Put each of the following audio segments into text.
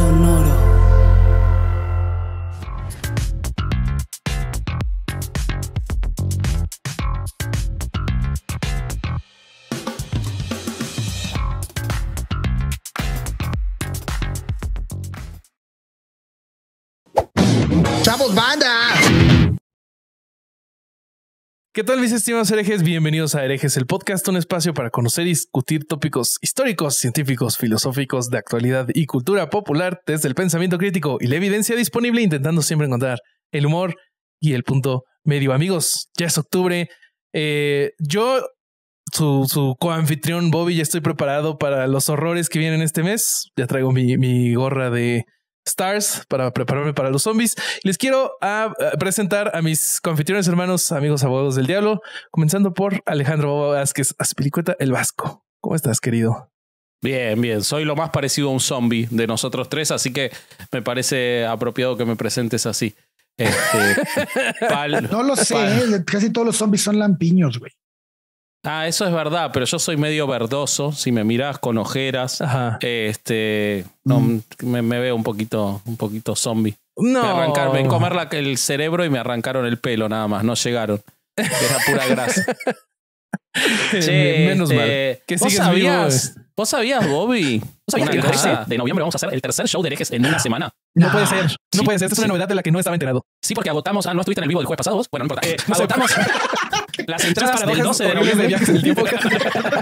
No. ¿Qué tal mis estimados herejes? Bienvenidos a Herejes, el podcast, un espacio para conocer y discutir tópicos históricos, científicos, filosóficos, de actualidad y cultura popular desde el pensamiento crítico y la evidencia disponible, intentando siempre encontrar el humor y el punto medio. Amigos, ya es octubre. Eh, yo, su, su coanfitrión Bobby, ya estoy preparado para los horrores que vienen este mes. Ya traigo mi gorra de Stars para prepararme para los zombies. Les quiero ah, ah, presentar a mis confitriones hermanos, amigos abogados del diablo, comenzando por Alejandro Vázquez, Aspiricueta el Vasco. ¿Cómo estás, querido? Bien, bien. Soy lo más parecido a un zombie de nosotros tres, así que me parece apropiado que me presentes así. Este, no lo sé, eh, casi todos los zombies son lampiños, güey. Ah, eso es verdad, pero yo soy medio verdoso. Si me miras con ojeras, este, no, mm. me, veo un poquito, un poquito zombie. No. Me comer el cerebro y me arrancaron el pelo nada más. No llegaron. Era pura grasa. Sí, Menos mal. Este, ¿Vos sabías, eh. ¿Vos sabías, Bobby? ¿Vos sabías que el 13 de noviembre vamos a hacer el tercer show de herejes en una semana? No puede ser, no puede ser. Esta es una novedad de la que no estaba enterado. Sí, porque agotamos. Ah, no estuviste en el vivo del jueves pasado Bueno, no importa. Eh, agotamos. Las entradas para el 12 de noviembre. De el tiempo.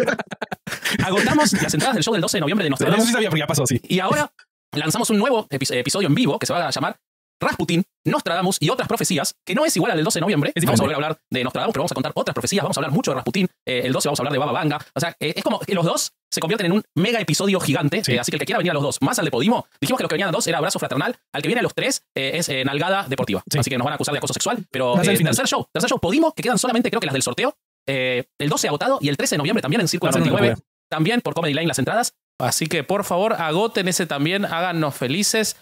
Agotamos las entradas del show del 12 de noviembre de Nostradamus. Eso sí sabía, porque ya pasó así. Y ahora lanzamos un nuevo episodio en vivo que se va a llamar Rasputin, Nostradamus y otras profecías, que no es igual al del 12 de noviembre. Es vamos a volver a hablar de Nostradamus, pero vamos a contar otras profecías, vamos a hablar mucho de Rasputin, eh, el 12 vamos a hablar de Baba Vanga. O sea, eh, es como los dos se convierten en un mega episodio gigante. Eh, así que el que quiera venir a los dos, más al de Podimo, dijimos que los que venían a dos era abrazo fraternal, al que viene a los tres es nalgada deportiva. Así que nos van a acusar de acoso sexual. Pero el tercer show, tercer show Podimo, que quedan solamente creo que las del sorteo. el 12 agotado y el 13 de noviembre también en Círculo 99. También por Comedy Line las entradas. Así que por favor, agoten ese también, háganos felices.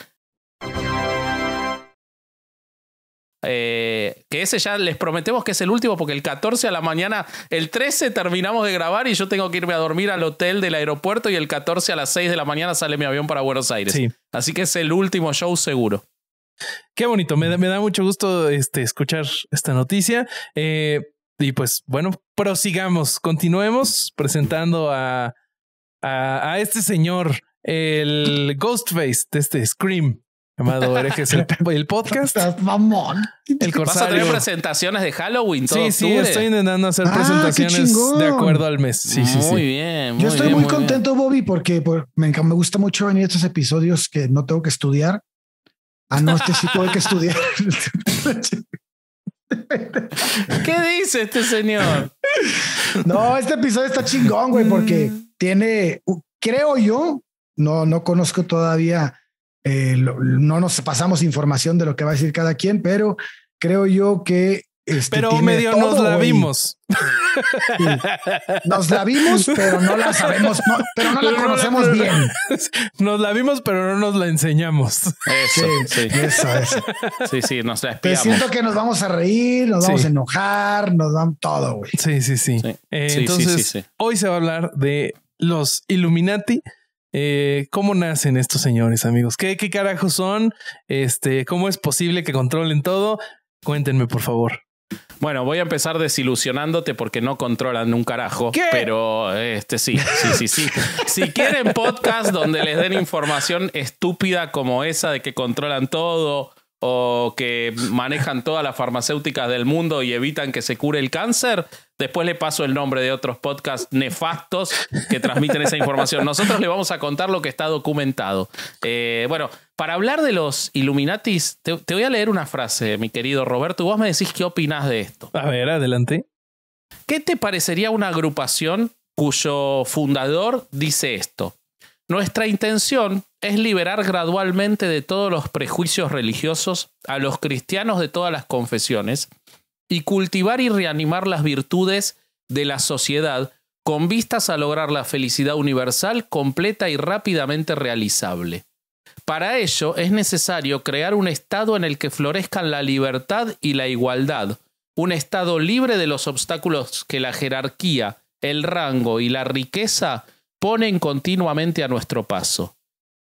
Eh, que ese ya les prometemos que es el último porque el 14 a la mañana, el 13 terminamos de grabar y yo tengo que irme a dormir al hotel del aeropuerto y el 14 a las 6 de la mañana sale mi avión para Buenos Aires. Así que es el último show seguro. Qué bonito, me da, mucho gusto este, escuchar esta noticia. Eh, y pues bueno, prosigamos, continuemos presentando a, a este señor, el Ghostface de este Scream llamado Herejes el, el podcast. mamón. El Vas a tener presentaciones de Halloween Sí, sí, estoy intentando hacer ah, presentaciones de acuerdo al mes. Sí, sí, Muy bien. Yo estoy muy, contento, Bobby, porque me, me, gusta mucho venir a estos episodios que no tengo que estudiar. Ah, no, este sí que estudiar. ¿Qué dice este señor? No, este episodio está chingón, güey, porque mm. tiene, creo yo, no, no conozco todavía eh, no nos pasamos información de lo que va a decir cada quien, pero creo yo que... Este pero medio nos la vimos. Nos la vimos, pero no la sabemos, pero no la conocemos bien. Nos la vimos, pero no nos la enseñamos. Eso, sí, sí. Eso, Sí, sí, nos la siento que nos vamos a reír, nos vamos a enojar, nos dan todo, güey. Sí, sí, sí. Eh, entonces, hoy se va a hablar de los Illuminati, eh, ¿Cómo nacen estos señores, amigos? ¿Qué, ¿Qué carajos son? Este, ¿Cómo es posible que controlen todo? Cuéntenme, por favor. Bueno, voy a empezar desilusionándote porque no controlan un carajo, pero este sí, sí, sí, sí. si quieren podcast donde les den información estúpida como esa de que controlan todo, que manejan todas las farmacéuticas del mundo y evitan que se cure el cáncer. Después le paso el nombre de otros podcasts nefastos que transmiten esa información. Nosotros le vamos a contar lo que está documentado. Eh, bueno, para hablar de los Illuminatis, te, te, voy a leer una frase, mi querido Roberto. Vos me decís qué opinás de esto. A ver, adelante. ¿Qué te parecería una agrupación cuyo fundador dice esto? Nuestra intención es liberar gradualmente de todos los prejuicios religiosos a los cristianos de todas las confesiones y cultivar y reanimar las virtudes de la sociedad con vistas a lograr la felicidad universal completa y rápidamente realizable. Para ello es necesario crear un Estado en el que florezcan la libertad y la igualdad, un Estado libre de los obstáculos que la jerarquía, el rango y la riqueza ponen continuamente a nuestro paso.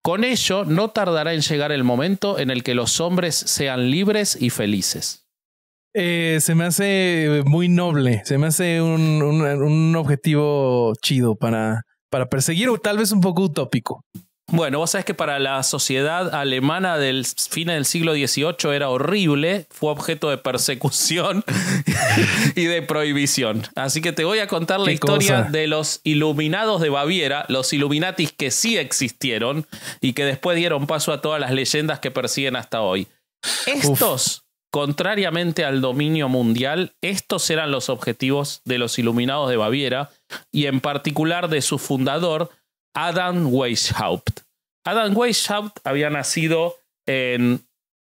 Con ello no tardará en llegar el momento en el que los hombres sean libres y felices. Eh, se me hace muy noble, se me hace un, objetivo chido para perseguir o tal vez un poco utópico. Bueno, vos sabés que para la sociedad alemana del fin del siglo XVIII era horrible, fue objeto de persecución y de prohibición. Así que te voy a contar la historia de los iluminados de Baviera, los Illuminatis que sí existieron y que después dieron paso a todas las leyendas que persiguen hasta hoy. Estos, contrariamente al dominio mundial, estos eran los objetivos de los Iluminados de Baviera y en particular de su fundador, Adam Weishaupt. Adam Weishaupt había nacido en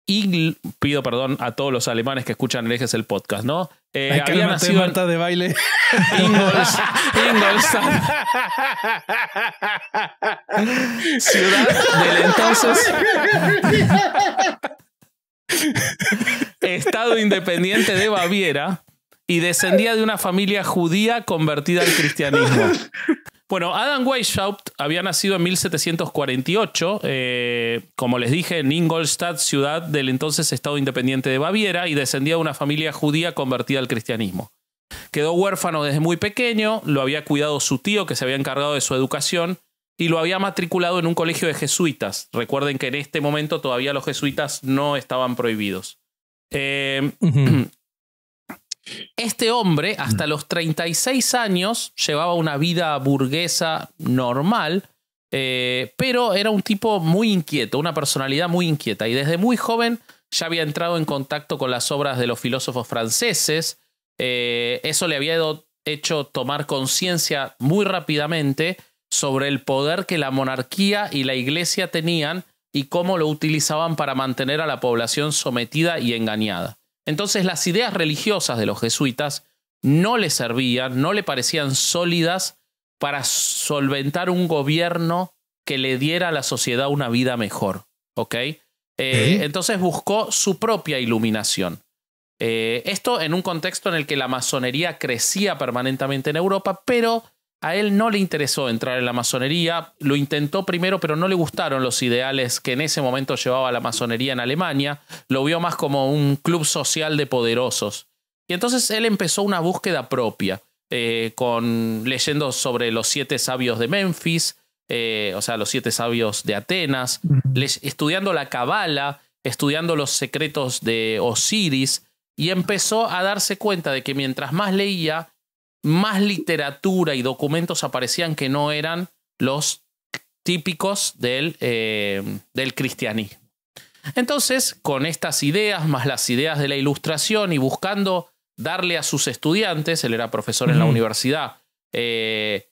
y pido perdón a todos los alemanes que escuchan el Ejes el podcast, ¿no? Eh, de baile. Ciudad del entonces. Estado independiente de Baviera y descendía de una familia judía convertida al cristianismo. Bueno, Adam Weishaupt había nacido en 1748, eh, como les dije, en Ingolstadt, ciudad del entonces Estado Independiente de Baviera, y descendía de una familia judía convertida al cristianismo. Quedó huérfano desde muy pequeño, lo había cuidado su tío, que se había encargado de su educación, y lo había matriculado en un colegio de jesuitas. Recuerden que en este momento todavía los jesuitas no estaban prohibidos. Eh, Este hombre, hasta mm. los 36 años, llevaba una vida burguesa normal, eh, pero era un tipo muy inquieto, una personalidad muy inquieta, y desde muy joven ya había entrado en contacto con las obras de los filósofos franceses, eh, eso le había hecho tomar conciencia muy rápidamente sobre el poder que la monarquía y la iglesia tenían y cómo lo utilizaban para mantener a la población sometida y engañada. Entonces las ideas religiosas de los jesuitas no le servían, no le parecían sólidas para solventar un gobierno que le diera a la sociedad una vida mejor. Eh, entonces buscó su propia iluminación. Eh, esto en un contexto en el que la masonería crecía permanentemente en Europa, pero a él no le interesó entrar en la masonería, lo intentó primero, pero no le gustaron los ideales que en ese momento llevaba la masonería en Alemania, lo vio más como un club social de poderosos. Y entonces él empezó una búsqueda propia, eh, con leyendo sobre los siete sabios de Memphis, eh, o sea, los siete sabios de Atenas, estudiando la Cabala, estudiando los secretos de Osiris, y empezó a darse cuenta de que mientras más leía, más literatura y documentos aparecían que no eran los típicos eh, del, cristianismo. Entonces, con estas ideas, más las ideas de la ilustración y buscando darle a sus estudiantes, él era profesor en la universidad, eh,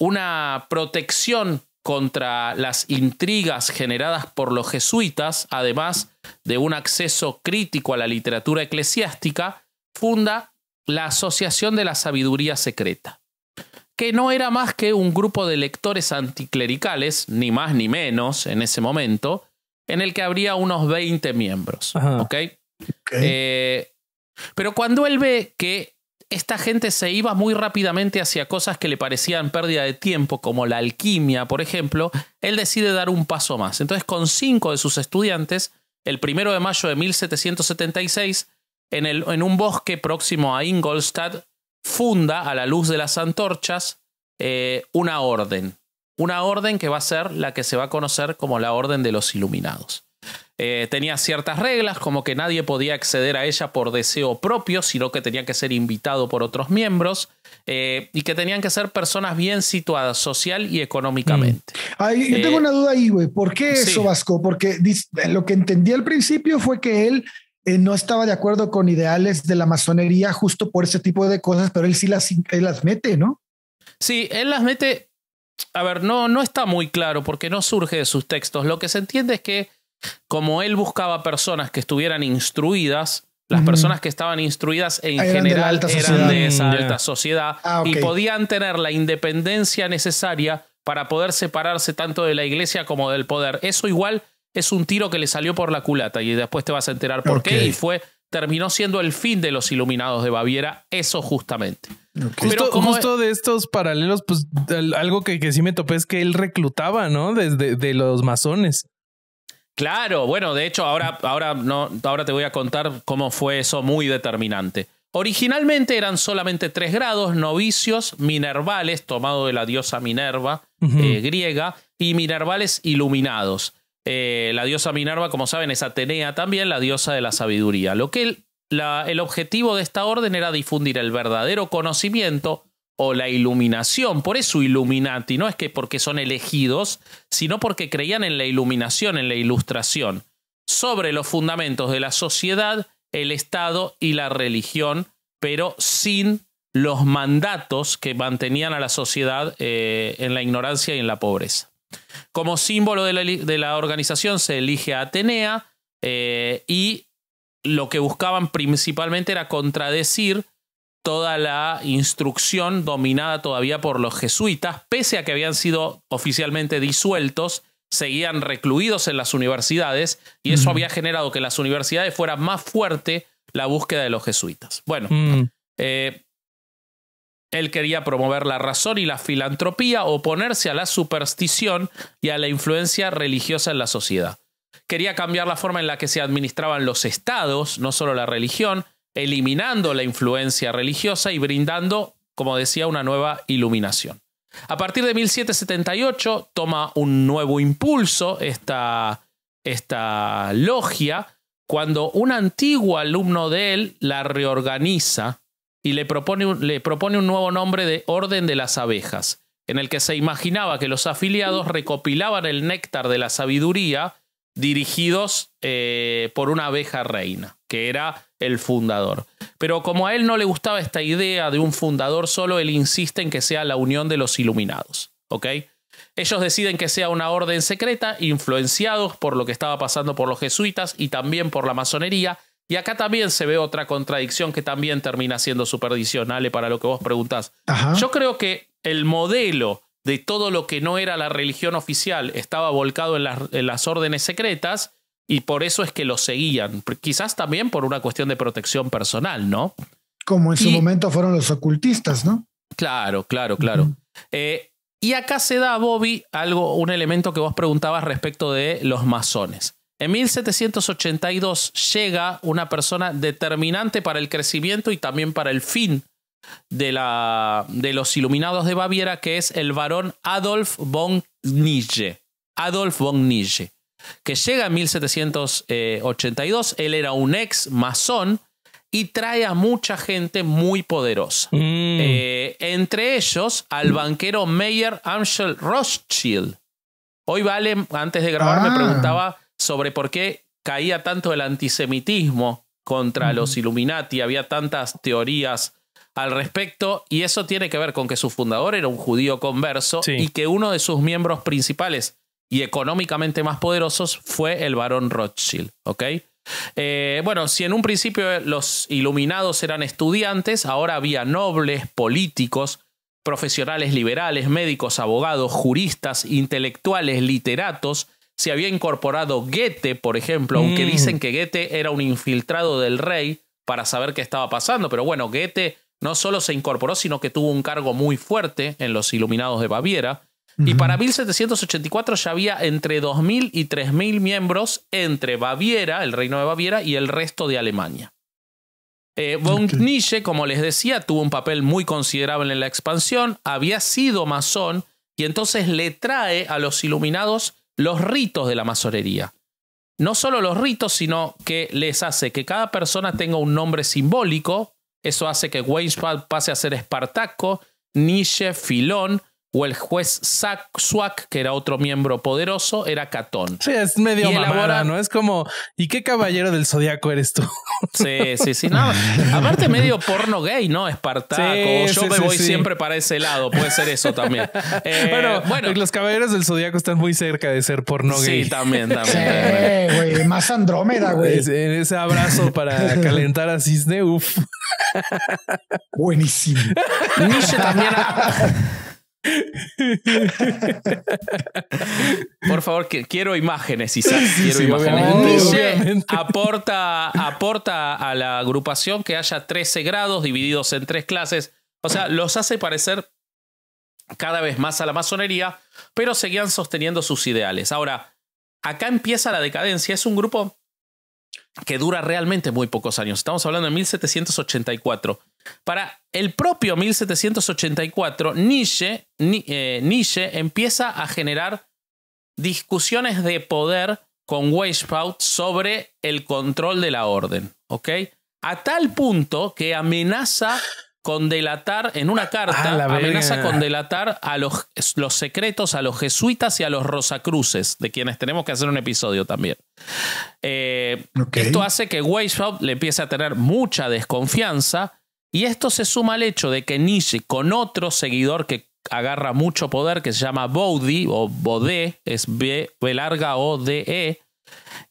una protección contra las intrigas generadas por los jesuitas, además de un acceso crítico a la literatura eclesiástica, funda la Asociación de la Sabiduría Secreta, que no era más que un grupo de lectores anticlericales, ni más ni menos en ese momento, en el que habría unos 20 miembros. Eh, pero cuando él ve que esta gente se iba muy rápidamente hacia cosas que le parecían pérdida de tiempo, como la alquimia, por ejemplo, él decide dar un paso más. Entonces, con cinco de sus estudiantes, el primero de mayo de 1776, en, el, en un bosque próximo a Ingolstadt, funda a la luz de las antorchas eh, una orden. Una orden que va a ser la que se va a conocer como la Orden de los Iluminados. Eh, tenía ciertas reglas, como que nadie podía acceder a ella por deseo propio, sino que tenía que ser invitado por otros miembros eh, y que tenían que ser personas bien situadas social y económicamente. Mm. yo tengo una duda ahí, güey. ¿Por qué eso, Vasco? Porque lo que entendí al principio fue que él eh, no estaba de acuerdo con ideales de la masonería justo por ese tipo de cosas, pero él sí las, las mete, ¿no? Sí, él las mete. A ver, no, no está muy claro porque no surge de sus textos. Lo que se entiende es que como él buscaba personas que estuvieran instruidas, las personas que estaban instruidas en general eran de esa mm, alta sociedad ah, y podían tener la independencia necesaria para poder separarse tanto de la iglesia como del poder. Eso igual es un tiro que le salió por la culata y después te vas a enterar por qué. Y fue, terminó siendo el fin de los iluminados de Baviera, eso justamente. justo, de estos paralelos, pues algo que, que, sí me topé es que él reclutaba, ¿no? Desde de los masones. Claro, bueno, de hecho, ahora, ahora, no, ahora te voy a contar cómo fue eso muy determinante. Originalmente eran solamente tres grados, novicios, minervales, tomado de la diosa Minerva eh, griega, y minervales iluminados. Eh, la diosa Minerva, como saben, es Atenea también, la diosa de la sabiduría. Lo que el, objetivo de esta orden era difundir el verdadero conocimiento o la iluminación. Por eso Illuminati, no es que porque son elegidos, sino porque creían en la iluminación, en la ilustración, sobre los fundamentos de la sociedad, el Estado y la religión, pero sin los mandatos que mantenían a la sociedad eh, en la ignorancia y en la pobreza. Como símbolo de la, organización se elige a Atenea eh, y lo que buscaban principalmente era contradecir toda la instrucción dominada todavía por los jesuitas, pese a que habían sido oficialmente disueltos, seguían recluidos en las universidades y eso había generado que las universidades fueran más fuerte la búsqueda de los jesuitas. Bueno, mm. eh, él quería promover la razón y la filantropía, oponerse a la superstición y a la influencia religiosa en la sociedad. Quería cambiar la forma en la que se administraban los estados, no solo la religión, eliminando la influencia religiosa y brindando, como decía, una nueva iluminación. A partir de 1778 toma un nuevo impulso esta, esta logia cuando un antiguo alumno de él la reorganiza y le propone, le propone un nuevo nombre de Orden de las Abejas, en el que se imaginaba que los afiliados recopilaban el néctar de la sabiduría dirigidos eh, por una abeja reina, que era el fundador. Pero como a él no le gustaba esta idea de un fundador solo, él insiste en que sea la unión de los iluminados. Ellos deciden que sea una orden secreta, influenciados por lo que estaba pasando por los jesuitas y también por la masonería, y acá también se ve otra contradicción que también termina siendo superdicional para lo que vos preguntás. Yo creo que el modelo de todo lo que no era la religión oficial estaba volcado en las, órdenes secretas y por eso es que lo seguían. Quizás también por una cuestión de protección personal, ¿no? Como en su momento fueron los ocultistas, ¿no? Claro, claro, claro. Eh, y acá se da, Bobby, algo, un elemento que vos preguntabas respecto de los masones. En 1782 llega una persona determinante para el crecimiento y también para el fin de, la, de los iluminados de Baviera, que es el varón Adolf von Nietzsche. Adolf von Nietzsche, que llega en 1782, él era un ex masón y trae a mucha gente muy poderosa. Mm. Eh, entre ellos al banquero Meyer Amschel Rothschild. Hoy Vale, antes de grabar, me ah. preguntaba sobre por qué caía tanto el antisemitismo contra los Illuminati, había tantas teorías al respecto y eso tiene que ver con que su fundador era un judío converso y que uno de sus miembros principales y económicamente más poderosos fue el barón Rothschild, eh, bueno, si en un principio los iluminados eran estudiantes, ahora había nobles, políticos, profesionales liberales, médicos, abogados, juristas, intelectuales, literatos, se había incorporado Goethe, por ejemplo, aunque mm. dicen que Goethe era un infiltrado del rey para saber qué estaba pasando, pero bueno, Goethe no solo se incorporó, sino que tuvo un cargo muy fuerte en los Iluminados de Baviera. Y para 1784 ya había entre 2.000 y 3.000 miembros entre Baviera, el reino de Baviera, y el resto de Alemania. Eh, von como les decía, tuvo un papel muy considerable en la expansión, había sido masón y entonces le trae a los iluminados los ritos de la masonería. No solo los ritos, sino que les hace que cada persona tenga un nombre simbólico. Eso hace que Weinstein pase a ser Espartaco, Nietzsche, Filón, o el juez Zach que era otro miembro poderoso, era Catón. Sí, es medio ahora ¿no? Es como, ¿y qué caballero del zodiaco eres tú? Sí, sí, sí. No, aparte, medio porno gay, ¿no? Espartaco. Yo me voy siempre para ese lado. Puede ser eso también. Eh, bueno, bueno. Los caballeros del zodiaco están muy cerca de ser porno gay. Sí, también, también. Sí, güey. Más Andrómeda, güey. Ese, ese abrazo para calentar a Cisne, uff. Buenísimo. Nietzsche también. Por favor, quiero imágenes, Isaac. Quiero imágenes. Este aporta, aporta a la agrupación que haya 13 grados divididos en tres clases. O sea, los hace parecer cada vez más a la masonería, pero seguían sosteniendo sus ideales. Ahora, acá empieza la decadencia. Es un grupo que dura realmente muy pocos años. Estamos hablando de 1784. Para el propio 1784, eh, Nietzsche, empieza a generar discusiones de poder con Weishaupt sobre el control de la orden, Okay. A tal punto que amenaza con delatar, en una ah, carta, amenaza con delatar a los, los, secretos, a los jesuitas y a los rosacruces, de quienes tenemos que hacer un episodio también. Eh, esto hace que Weishaupt le empiece a tener mucha desconfianza y esto se suma al hecho de que Nietzsche, con otro seguidor que agarra mucho poder, que se llama Bodhi o Bodé, es B, B larga O D E,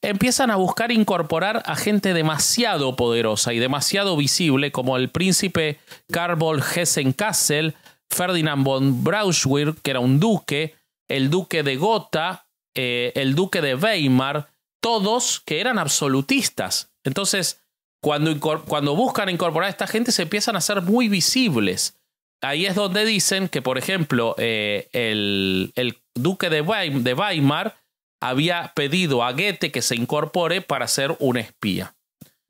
empiezan a buscar incorporar a gente demasiado poderosa y demasiado visible, como el príncipe Carl Hessen-Kassel, Ferdinand von Braunschweig, que era un duque, el duque de Gotha, eh, el duque de Weimar, todos que eran absolutistas. Entonces, cuando, cuando buscan incorporar a esta gente, se empiezan a ser muy visibles. Ahí es donde dicen que, por ejemplo, eh, el, el, duque de Weimar había pedido a Goethe que se incorpore para ser un espía.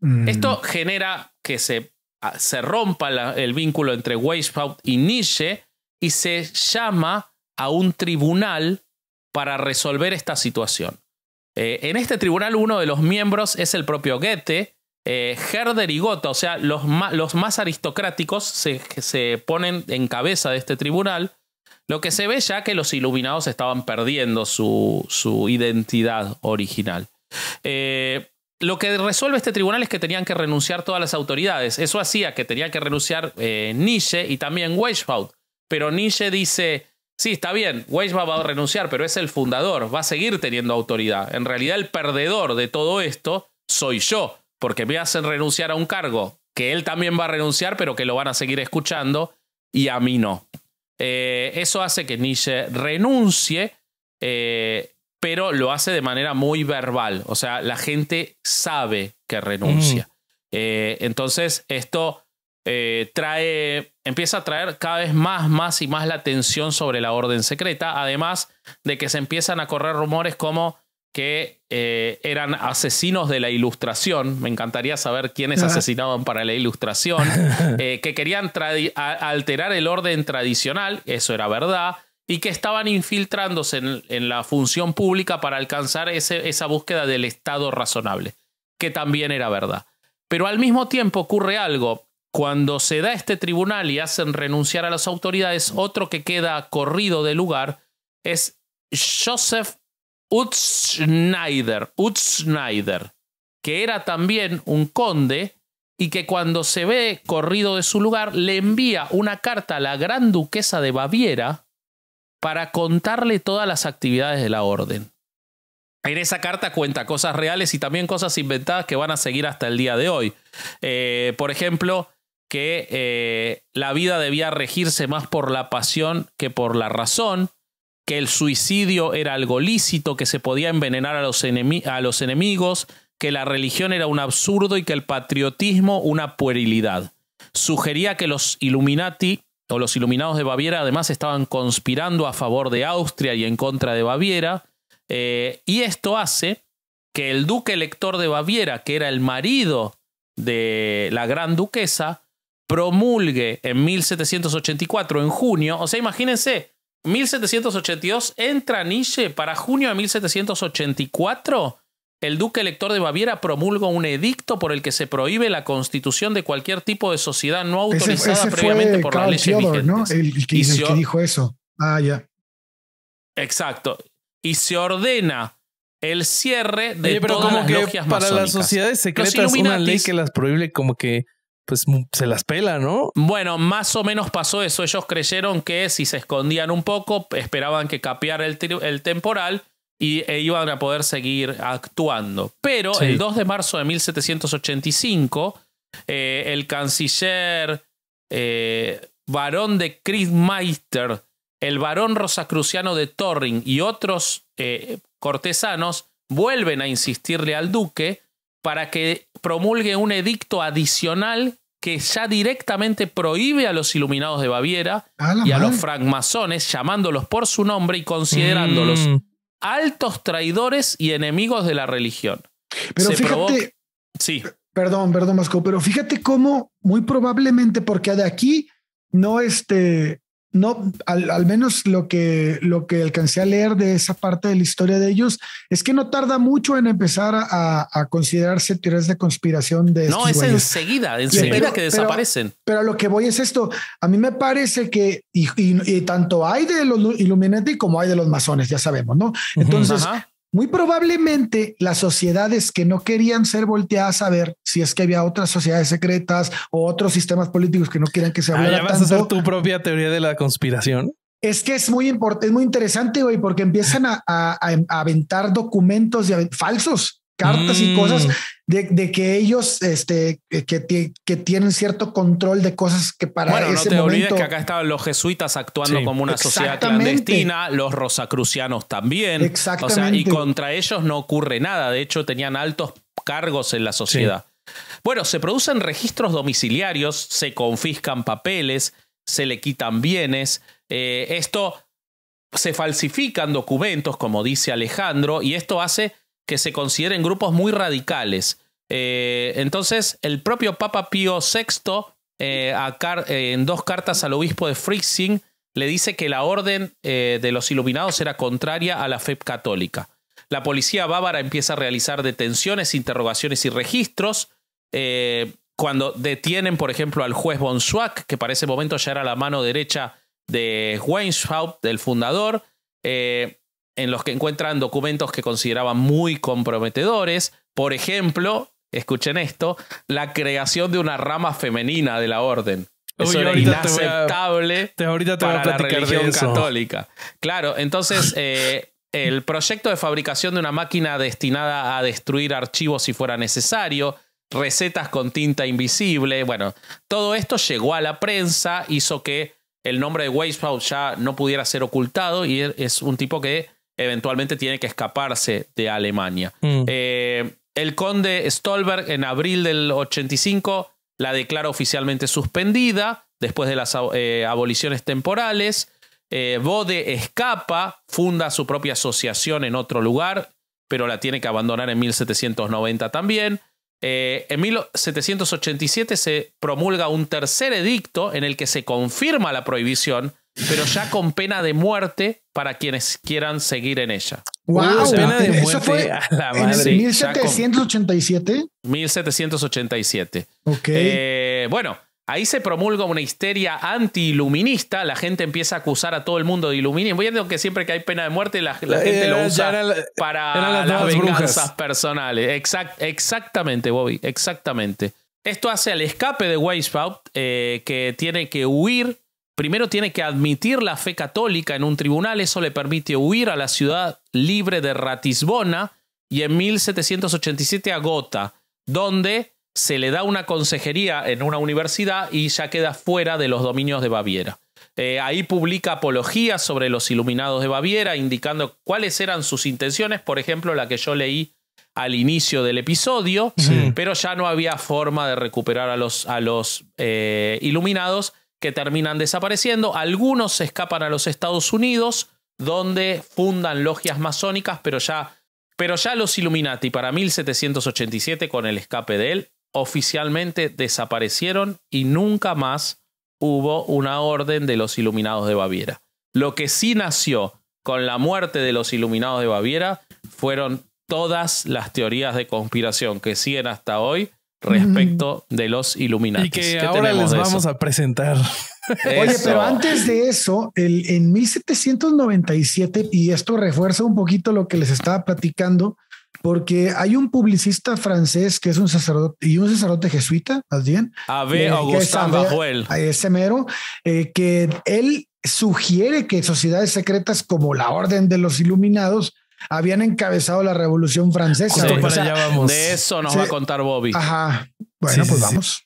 Mm. Esto genera que se, ah, se rompa el vínculo entre Weishaupt y Nietzsche y se llama a un tribunal para resolver esta situación. Eh, en este tribunal uno de los miembros es el propio Goethe, eh, Herder y Gotha, o sea, los, los más aristocráticos se, se, ponen en cabeza de este tribunal lo que se ve ya que los iluminados estaban perdiendo su, su identidad original. Eh, lo que resuelve este tribunal es que tenían que renunciar todas las autoridades. Eso hacía que tenían que renunciar eh, Nietzsche y también Weishaupt. Pero Nietzsche dice, sí, está bien, Weishaupt va a renunciar, pero es el fundador, va a seguir teniendo autoridad. En realidad el perdedor de todo esto soy yo, porque me hacen renunciar a un cargo que él también va a renunciar, pero que lo van a seguir escuchando y a mí no. Eh, eso hace que Nietzsche renuncie, eh, pero lo hace de manera muy verbal. O sea, la gente sabe que renuncia. Mm. Eh, entonces, esto trae, empieza a traer cada vez más, más y más la atención sobre la orden secreta, además de que se empiezan a correr rumores como que eh, eran asesinos de la ilustración, me encantaría saber quiénes asesinaban para la ilustración, eh, que querían alterar el orden tradicional, eso era verdad, y que estaban infiltrándose en, la función pública para alcanzar ese, esa búsqueda del Estado razonable, que también era verdad. Pero al mismo tiempo ocurre algo, cuando se da este tribunal y hacen renunciar a las autoridades, otro que queda corrido de lugar es Joseph Utschneider, Schneider, que era también un conde y que cuando se ve corrido de su lugar le envía una carta a la gran duquesa de Baviera para contarle todas las actividades de la orden. En esa carta cuenta cosas reales y también cosas inventadas que van a seguir hasta el día de hoy. Eh, por ejemplo, que eh, la vida debía regirse más por la pasión que por la razón, que el suicidio era algo lícito, que se podía envenenar a los, a los enemigos, que la religión era un absurdo y que el patriotismo una puerilidad. Sugería que los Illuminati o los Iluminados de Baviera además estaban conspirando a favor de Austria y en contra de Baviera, eh, y esto hace que el duque elector de Baviera, que era el marido de la gran duquesa, promulgue en 1784, en junio, o sea, imagínense, 1782 entra Nietzsche. Para junio de 1784, el duque elector de Baviera promulga un edicto por el que se prohíbe la constitución de cualquier tipo de sociedad no autorizada previamente por la ley vigentes. El, que, dijo eso. Ah, ya. Exacto. Y se ordena el cierre de todas las que logias para las sociedades secretas una ley que las prohíbe como que pues se las pela, ¿no? Bueno, más o menos pasó eso. Ellos creyeron que si se escondían un poco, esperaban que capeara el, temporal y e iban a poder seguir actuando. Pero el 2 de marzo de 1785, eh, el canciller varón eh, de Christmeister, el varón rosacruciano de Torring y otros eh, cortesanos vuelven a insistirle al duque para que promulgue un edicto adicional que ya directamente prohíbe a los iluminados de Baviera y a los francmasones, llamándolos por su nombre y considerándolos mm. altos traidores y enemigos de la religión. Pero fíjate, sí. Perdón, perdón, Masco, pero fíjate cómo muy probablemente, porque de aquí no, este, no, al, menos lo que, lo que alcancé a leer de esa parte de la historia de ellos es que no tarda mucho en empezar a, considerarse teorías de conspiración de... No, es enseguida, enseguida que desaparecen. Pero, lo que voy es esto, a mí me parece que, y, tanto hay de los Illuminati como hay de los masones, ya sabemos, ¿no? Entonces, muy probablemente las sociedades que no querían ser volteadas a ver, si es que había otras sociedades secretas o otros sistemas políticos que no quieran que se ah, hablara vas a hacer tu propia teoría de la conspiración. Es que es muy importante, muy interesante, güey, porque empiezan a, aventar documentos falsos cartas y cosas mm. de, que ellos este, que, que, tienen cierto control de cosas que para bueno, no te olvides que acá estaban los jesuitas actuando como una sociedad clandestina, los rosacrucianos también. O sea, y contra ellos no ocurre nada. De hecho, tenían altos cargos en la sociedad. Bueno, se producen registros domiciliarios, se confiscan papeles, se le quitan bienes. Eh, esto se falsifican documentos, como dice Alejandro, y esto hace que se consideren grupos muy radicales. Eh, entonces, el propio Papa Pío VI, eh, eh, en dos cartas al obispo de Frixing le dice que la orden de los iluminados era contraria a la fe católica. La policía bávara empieza a realizar detenciones, interrogaciones y registros. cuando detienen, por ejemplo, al juez von que para ese momento ya era la mano derecha de Weinshaupt, del fundador, en los que encuentran documentos que consideraban muy comprometedores. Por ejemplo, escuchen esto, la creación de una rama femenina de la orden. Eso era inaceptable ahorita para la religión católica. Claro, entonces eh, el proyecto de fabricación de una máquina destinada a destruir archivos si fuera necesario, recetas con tinta invisible, bueno, todo esto llegó a la prensa, hizo que el nombre de Weishaupt ya no pudiera ser ocultado y e- es un tipo que eventualmente tiene que escaparse de Alemania. Mm. Eh, el conde Stolberg en abril del 85 la declara oficialmente suspendida después de las eh, aboliciones temporales. Eh, Bode escapa, funda su propia asociación en otro lugar, pero la tiene que abandonar en 1790 también. en 1787 se promulga un tercer edicto en el que se confirma la prohibición pero ya con pena de muerte para quienes quieran seguir en ella. Wow, pena de muerte eso fue 1787. 1787. Ok. Eh, bueno, ahí se promulga una histeria anti-iluminista. La gente empieza a acusar a todo el mundo de iluminismo. digo que siempre que hay pena de muerte, la, eh, gente lo usa para las, venganzas personales. exactamente, Bobby, exactamente. Esto hace al escape de Weishaupt, eh, que tiene que huir Primero tiene que admitir la fe católica en un tribunal, eso le permite huir a la ciudad libre de Ratisbona y en 1787 a Gotha, donde se le da una consejería en una universidad y ya queda fuera de los dominios de Baviera. Eh, ahí publica apologías sobre los iluminados de Baviera, indicando cuáles eran sus intenciones, por ejemplo, la que yo leí al inicio del episodio, pero ya no había forma de recuperar a los, a los eh, iluminados que terminan desapareciendo. Algunos se escapan a los Estados Unidos, donde fundan logias masónicas, pero ya, pero ya los Illuminati para 1787, con el escape de él, oficialmente desaparecieron y nunca más hubo una orden de los Iluminados de Baviera. Lo que sí nació con la muerte de los Iluminados de Baviera fueron todas las teorías de conspiración que siguen hasta hoy respecto de los iluminados. que ahora les vamos a presentar. Oye, pero antes de eso, el, en 1797, y esto refuerza un poquito lo que les estaba platicando, porque hay un publicista francés que es un sacerdote y un sacerdote jesuita, más bien. Ave eh, Augustin Ese mero, eh, que él sugiere que sociedades secretas como la Orden de los Iluminados habían encabezado la Revolución Francesa. De eso nos va a contar Bobby. Ajá. Bueno, pues vamos.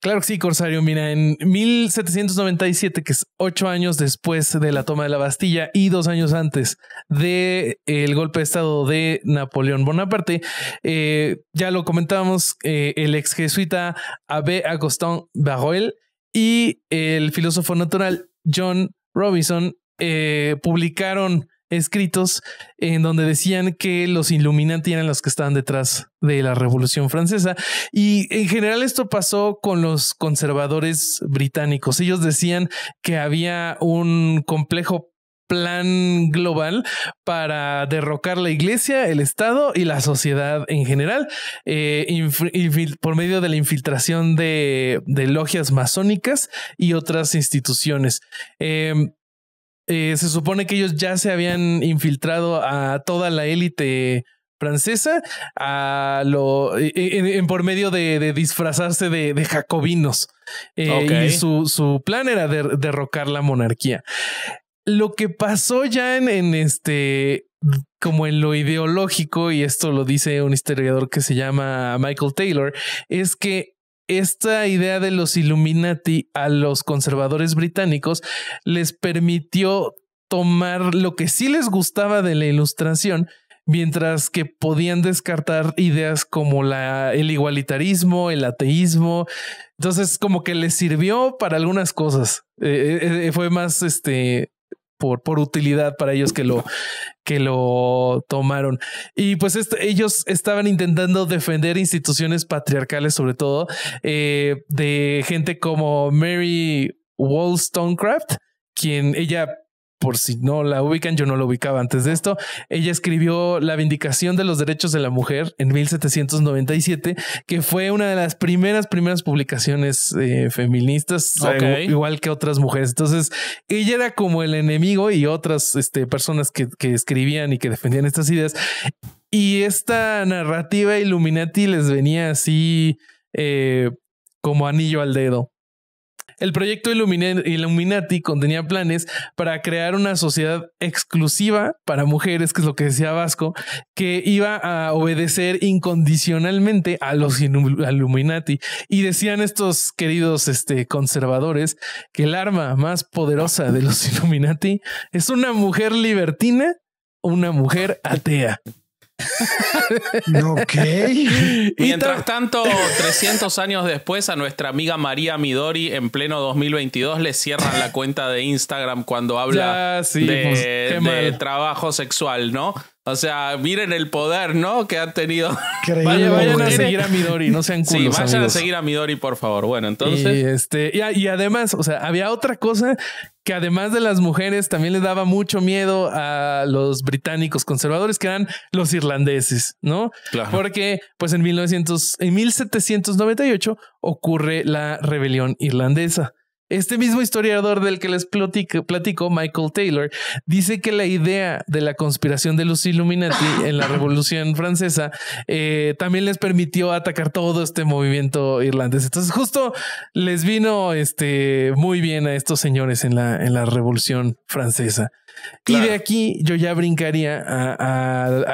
Claro que sí, Corsario. Mira, en 1797, que es ocho años después de la toma de la Bastilla y dos años antes del eh, el golpe de estado de Napoleón Bonaparte, eh, ya lo comentábamos, eh, el ex jesuita Abbé Agustin Barroel y el filósofo natural John Robinson publicaron escritos en donde decían que los Illuminati eran los que estaban detrás de la Revolución Francesa. Y en general esto pasó con los conservadores británicos. Ellos decían que había un complejo plan global para derrocar la iglesia, el Estado y la sociedad en general, eh, por medio de la infiltración de, logias masónicas y otras instituciones. Em, eh, se supone que ellos ya se habían infiltrado a toda la élite francesa a lo eh, eh, en, por medio de, disfrazarse de, jacobinos y su, plan era derrocar la monarquía lo que pasó ya en, este como en lo ideológico y esto lo dice un historiador que se llama Michael Taylor es que esta idea de los Illuminati a los conservadores británicos les permitió tomar lo que sí les gustaba de la ilustración, mientras que podían descartar ideas como la, el igualitarismo, el ateísmo. Entonces, como que les sirvió para algunas cosas. Eh, eh, eh, fue más este por, utilidad para ellos que lo, que lo tomaron. Y pues ellos estaban intentando defender instituciones patriarcales, sobre todo eh, de gente como Mary Wollstonecraft, quien ella por si no la ubican, yo no la ubicaba antes de esto. Ella escribió La Vindicación de los Derechos de la Mujer en 1797, que fue una de las primeras, primeras publicaciones eh, feministas, igual que otras mujeres. Entonces, ella era como el enemigo y otras este, personas que, escribían y que defendían estas ideas. Y esta narrativa Illuminati les venía así eh, como anillo al dedo. El proyecto Illuminati contenía planes para crear una sociedad exclusiva para mujeres, que es lo que decía Vasco, que iba a obedecer incondicionalmente a los Illuminati. Y decían estos queridos este, conservadores que el arma más poderosa de los Illuminati es una mujer libertina, o una mujer atea. ok. mientras tanto, 300 años después, a nuestra amiga María Midori, en pleno 2022, le cierran la cuenta de Instagram cuando habla de, pues, trabajo sexual, ¿no? O sea, miren el poder, ¿no? Que han tenido. Vayan, a seguir a Midori, no sean culos. Sí, vayan a seguir a Midori, por favor. Bueno, entonces. Y, este, y, además, o sea, había otra cosa que además de las mujeres también le daba mucho miedo a los británicos conservadores que eran los irlandeses, ¿no? Claro. Porque pues en 1900 en 1798 ocurre la rebelión irlandesa este mismo historiador del que les platico, Michael Taylor, dice que la idea de la conspiración de los Illuminati en la Revolución Francesa eh, también les permitió atacar todo este movimiento irlandés. Entonces, justo les vino este, muy bien a estos señores en la, en la Revolución Francesa. Y de aquí yo ya brincaría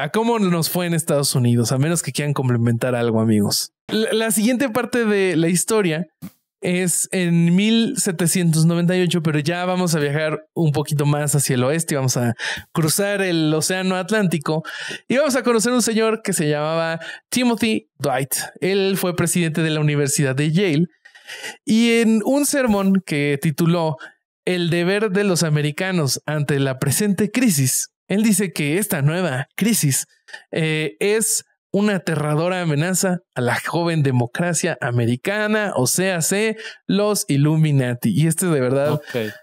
a, cómo nos fue en Estados Unidos, a menos que quieran complementar algo, amigos. la siguiente parte de la historia es en 1798, pero ya vamos a viajar un poquito más hacia el oeste vamos a cruzar el océano Atlántico y vamos a conocer un señor que se llamaba Timothy Dwight. Él fue presidente de la Universidad de Yale y en un sermón que tituló El deber de los americanos ante la presente crisis, él dice que esta nueva crisis eh, es una aterradora amenaza a la joven democracia americana, o sea, se los Illuminati. Y este de verdad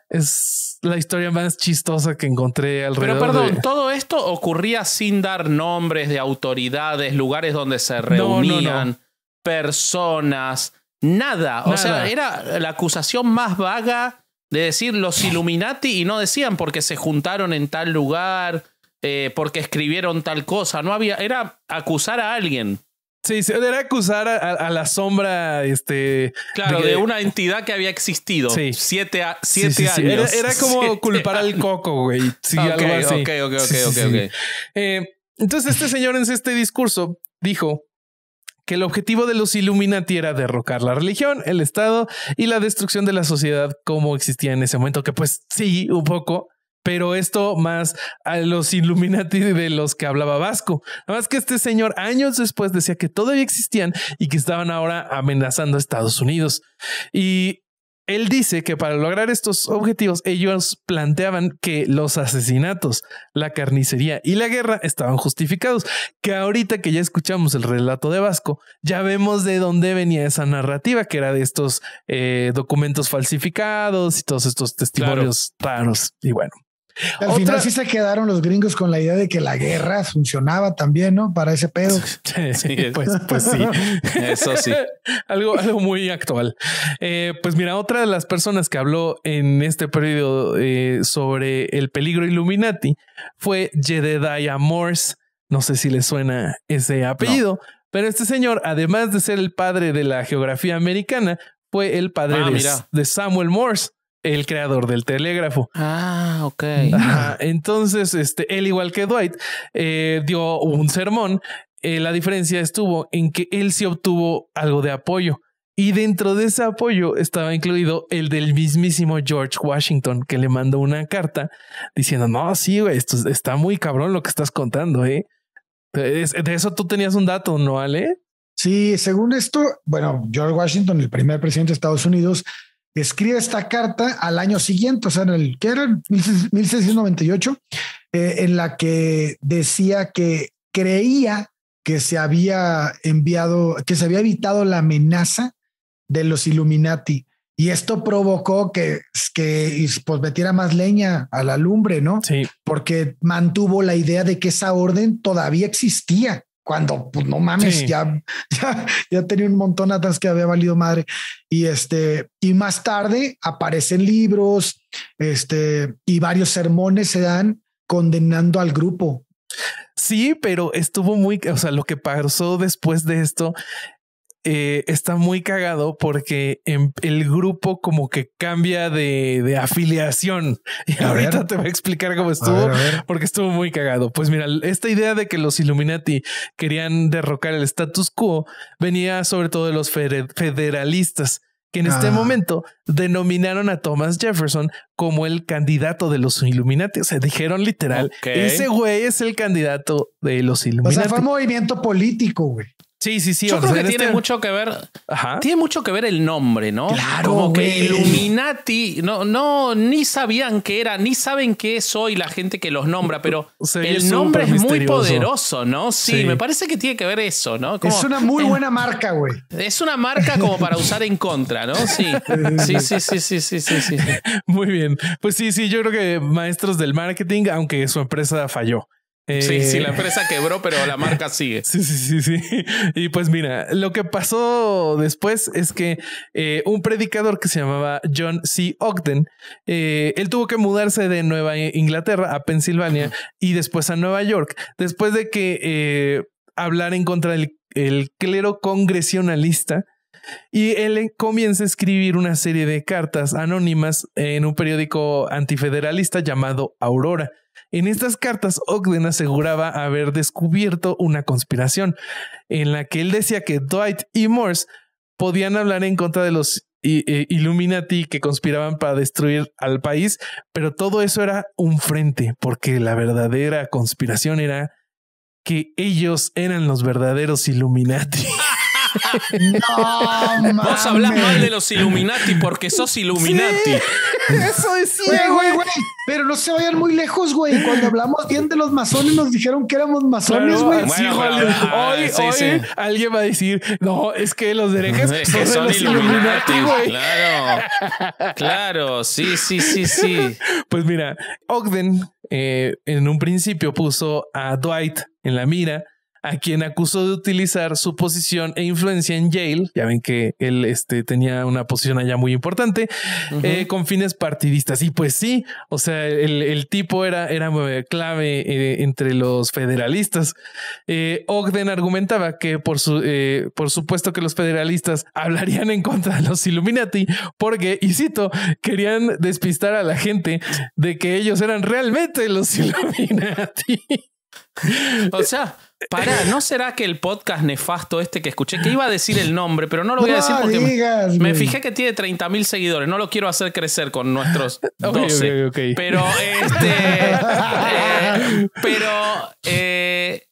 es la historia más chistosa que encontré alrededor. Pero perdón, todo esto ocurría sin dar nombres de autoridades, lugares donde se reunían, personas, nada. nada. O sea, era la acusación más vaga de decir los Illuminati y no decían porque se juntaron en tal lugar eh, porque escribieron tal cosa. No había, era acusar a alguien. Sí, se era acusar a, la sombra, este. Claro, de, una entidad que había existido. Sí. Siete, años. Era, como culpar al coco, güey. Sí, Ok, ok, ok, ok. Eh, entonces, este señor en este discurso dijo que el objetivo de los Illuminati era derrocar la religión, el Estado y la destrucción de la sociedad como existía en ese momento, que pues sí, un poco pero esto más a los Illuminati de los que hablaba Vasco. Nada más que este señor años después decía que todavía existían y que estaban ahora amenazando a Estados Unidos. Y él dice que para lograr estos objetivos ellos planteaban que los asesinatos, la carnicería y la guerra estaban justificados, que ahorita que ya escuchamos el relato de Vasco, ya vemos de dónde venía esa narrativa, que era de estos eh, documentos falsificados y todos estos testimonios raros. Y bueno, al sí se quedaron los gringos con la idea de que la guerra funcionaba también, ¿no? Para ese pedo. sí, pues, pues, sí, eso sí. algo, algo muy actual. Eh, pues mira, otra de las personas que habló en este periodo eh, sobre el peligro Illuminati fue Jedediah Morse. No sé si le suena ese apellido, pero este señor, además de ser el padre de la geografía americana, fue el padre ah, de Samuel Morse el creador del telégrafo. Ah, ok. Entonces, este, él igual que Dwight, eh, dio un sermón. Eh, la diferencia estuvo en que él sí obtuvo algo de apoyo. Y dentro de ese apoyo estaba incluido el del mismísimo George Washington, que le mandó una carta diciendo, no, sí, esto está muy cabrón lo que estás contando, ¿eh? de eso tú tenías un dato, ¿no, Ale? Sí, según esto, bueno, George Washington, el primer presidente de Estados Unidos, escribe esta carta al año siguiente, o sea, en el que era 1698, eh, en la que decía que creía que se había enviado, que se había evitado la amenaza de los Illuminati. Y esto provocó que, que pues, metiera más leña a la lumbre, ¿no? Sí. Porque mantuvo la idea de que esa orden todavía existía cuando pues no mames, ya, ya, tenía un montón de atrás que había valido madre. Y este, y más tarde aparecen libros, este, y varios sermones se dan condenando al grupo. Sí, pero estuvo muy, o sea, lo que pasó después de esto eh, está muy cagado porque em, el grupo como que cambia de, afiliación. Y ahorita te voy a explicar cómo estuvo, porque estuvo muy cagado. Pues mira, esta idea de que los Illuminati querían derrocar el status quo venía sobre todo de los federalistas que en este ah. momento denominaron a Thomas Jefferson como el candidato de los Illuminati. O sea, dijeron literal, que ese güey es el candidato de los Illuminati. O sea, fue un movimiento político, güey. Sí, sí, sí. Yo creo que tiene mucho que ver. Tiene mucho que ver el nombre, ¿no? Claro. Como que Illuminati, no, no, ni sabían qué era, ni saben qué es hoy la gente que los nombra, pero el nombre es muy poderoso, ¿no? Sí, me parece que tiene que ver eso, ¿no? es una muy buena marca, güey. Es una marca como para usar en contra, ¿no? Sí, sí, sí, sí, sí, sí, sí. Muy bien. Pues sí, sí, yo creo que maestros del marketing, aunque su empresa falló. Sí, eh, la empresa quebró, pero la marca sigue. sí, sí, sí, sí. Y pues mira, lo que pasó después es que eh, un predicador que se llamaba John C. Ogden, eh, él tuvo que mudarse de Nueva Inglaterra a Pensilvania y después a Nueva York, después de que hablar en contra del el clero congresionalista. Y él comienza a escribir una serie de cartas anónimas en un periódico antifederalista llamado Aurora. En estas cartas, Ogden aseguraba haber descubierto una conspiración en la que él decía que Dwight y Morse podían hablar en contra de los e, Illuminati que conspiraban para destruir al país, pero todo eso era un frente, porque la verdadera conspiración era que ellos eran los verdaderos Illuminati. no, mames. Vos hablar mal de los Illuminati porque sos Illuminati. eso es Pero no se vayan muy lejos, güey. Cuando hablamos bien de los masones, nos dijeron que éramos masones, güey. Ah, hoy, hoy alguien va a decir, no, es que los derechos son, los Illuminati, Claro, claro, sí, sí, sí, sí. Pues mira, Ogden eh, en un principio puso a Dwight en la mira a quien acusó de utilizar su posición e influencia en Yale, ya ven que él este, tenía una posición allá muy importante, eh, con fines partidistas. Y pues sí, o sea, el, tipo era, era eh, clave eh, entre los federalistas. Ogden argumentaba que por, su, por supuesto que los federalistas hablarían en contra de los Illuminati porque, y cito, querían despistar a la gente de que ellos eran realmente los Illuminati. o sea, Pará, ¿no será que el podcast nefasto este que escuché, que iba a decir el nombre, pero no lo voy a decir porque me, fijé que tiene 30.000 seguidores, no lo quiero hacer crecer con nuestros Pero este... Eh, pero... Eh,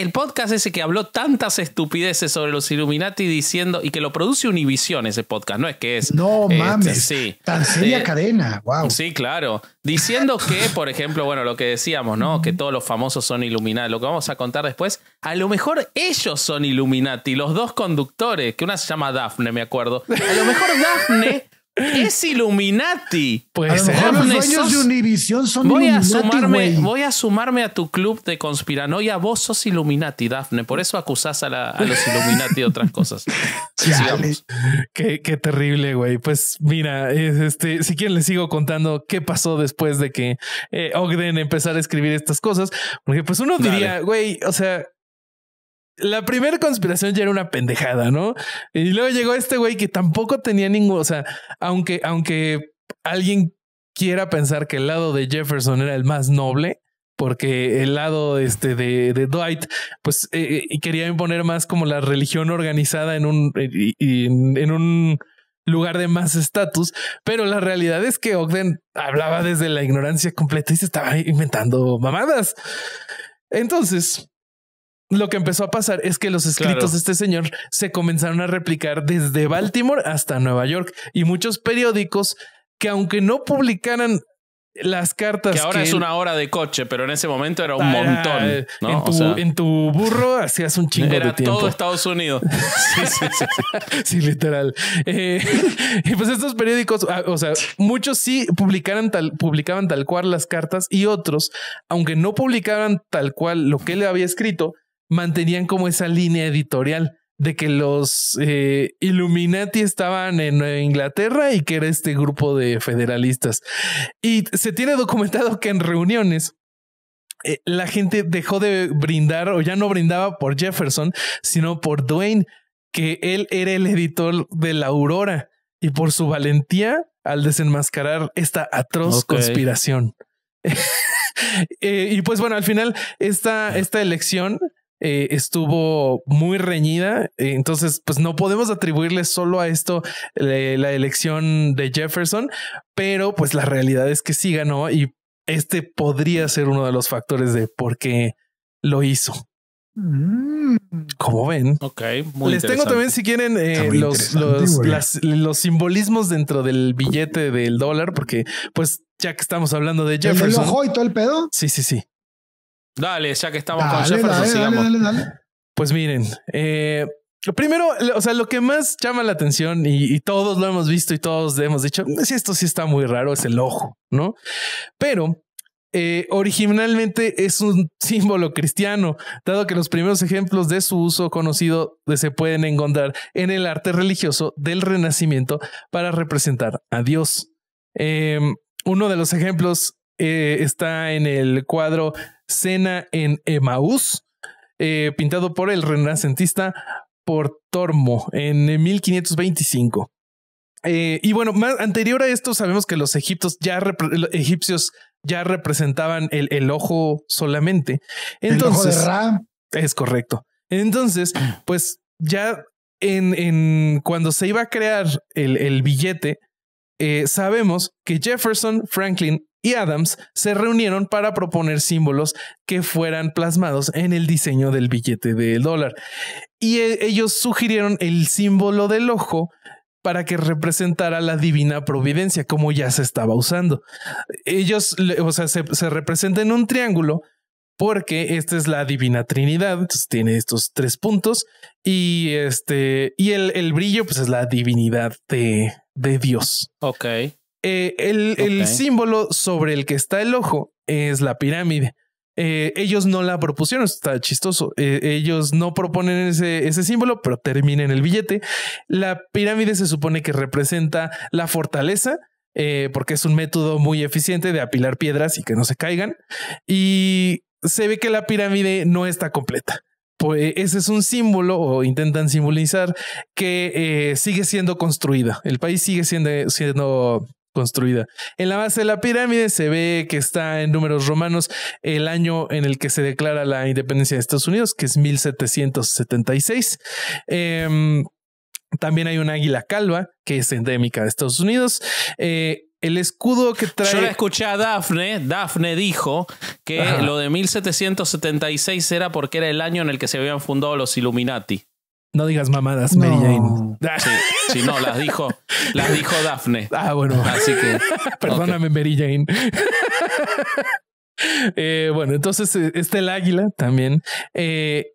el podcast ese que habló tantas estupideces sobre los Illuminati diciendo y que lo produce Univision ese podcast, no es que es. No este, mames. Sí. Tan seria cadena, wow. Sí, claro. Diciendo que, por ejemplo, bueno, lo que decíamos, ¿no? Que todos los famosos son Illuminati, lo que vamos a contar después, a lo mejor ellos son Illuminati, los dos conductores, que una se llama Daphne, me acuerdo. A lo mejor Daphne es Illuminati. Pues los sueños de Univision son voy Illuminati, Voy a sumarme a tu club de conspiranoia. Vos sos Illuminati, Dafne. Por eso acusás a, los Illuminati de otras cosas. qué, qué, terrible, güey. Pues mira, este, si quieren les sigo contando qué pasó después de que eh, Ogden empezara a escribir estas cosas. Porque pues uno diría, güey, o sea, la primera conspiración ya era una pendejada, ¿no? Y luego llegó este güey que tampoco tenía ningún, o sea, aunque, aunque alguien quiera pensar que el lado de Jefferson era el más noble, porque el lado este de, Dwight, pues eh, eh, quería imponer más como la religión organizada en un, eh, en un lugar de más estatus, pero la realidad es que Ogden hablaba desde la ignorancia completa y se estaba inventando mamadas. Entonces, lo que empezó a pasar es que los escritos de este señor se comenzaron a replicar desde Baltimore hasta Nueva York y muchos periódicos que aunque no publicaran las cartas. Que ahora es una hora de coche, pero en ese momento era un montón. En, tu, burro hacías un chingo de tiempo. todo Estados Unidos. sí, literal. Eh, y pues estos periódicos, ah, o sea, muchos sí publicaran tal, publicaban tal cual las cartas y otros, aunque no publicaran tal cual lo que él había escrito, mantenían como esa línea editorial de que los eh, Illuminati estaban en Inglaterra y que era este grupo de federalistas. Y se tiene documentado que en reuniones eh, la gente dejó de brindar o ya no brindaba por Jefferson, sino por Dwayne, que él era el editor de La Aurora y por su valentía al desenmascarar esta atroz conspiración. eh, y pues bueno, al final esta, esta elección eh, estuvo muy reñida. Eh, entonces, pues no podemos atribuirle solo a esto eh, la elección de Jefferson, pero pues la realidad es que sí ganó y este podría ser uno de los factores de por qué lo hizo. Mm. Como ven, les tengo también, si quieren, los, los, simbolismos dentro del billete del dólar, porque pues ya que estamos hablando de Jefferson, ¿El ojo y todo el pedo. Sí, sí, sí. Dale, ya que estamos Pues miren, eh, lo Primero, o sea, lo que más llama la atención y, todos lo hemos visto y todos hemos dicho, si mm, esto sí está muy raro, es el ojo, ¿no? Pero eh, originalmente es un símbolo cristiano, dado que los primeros ejemplos de su uso conocido se pueden encontrar en el arte religioso del Renacimiento para representar a Dios. Em, uno de los ejemplos eh, está en el cuadro Cena en Emaús, eh, pintado por el renacentista por Tormo en 1525. Eh, y bueno, más anterior a esto sabemos que los egiptos ya egipcios ya representaban el, el ojo solamente. Entonces, es correcto. Entonces, pues ya en, en, cuando se iba a crear el, el billete, sabemos que Jefferson, Franklin y Adams se reunieron para proponer símbolos que fueran plasmados en el diseño del billete de dólar. Y e, ellos sugirieron el símbolo del ojo para que representara la divina providencia, como ya se estaba usando. Ellos, o sea, se, se representa en un triángulo, porque esta es la divina trinidad, entonces tiene estos tres puntos y este y el, brillo pues es la divinidad de, de Dios. Ok. Eh, el, símbolo sobre el que está el ojo es la pirámide. Eh, ellos no la propusieron, está chistoso. Eh, ellos no proponen ese, símbolo, pero termina el billete. La pirámide se supone que representa la fortaleza, porque es un método muy eficiente de apilar piedras y que no se caigan. Y se ve que la pirámide no está completa. Pues, ese es un símbolo o intentan simbolizar que sigue siendo construida. El país sigue siendo, siendo construida. En la base de la pirámide se ve que está en números romanos el año en el que se declara la independencia de Estados Unidos, que es 1776. Em, también hay un águila calva, que es endémica de Estados Unidos. Eh, el escudo que trae. Yo la escuché a Dafne. Dafne dijo que lo de 1776 era porque era el año en el que se habían fundado los Illuminati. No digas mamadas, Mary Jane. Sí, no, las dijo, las dijo Daphne. Ah, bueno. Así que. Perdóname, Mary Jane. Eh, bueno, entonces eh, está el águila también. Eh,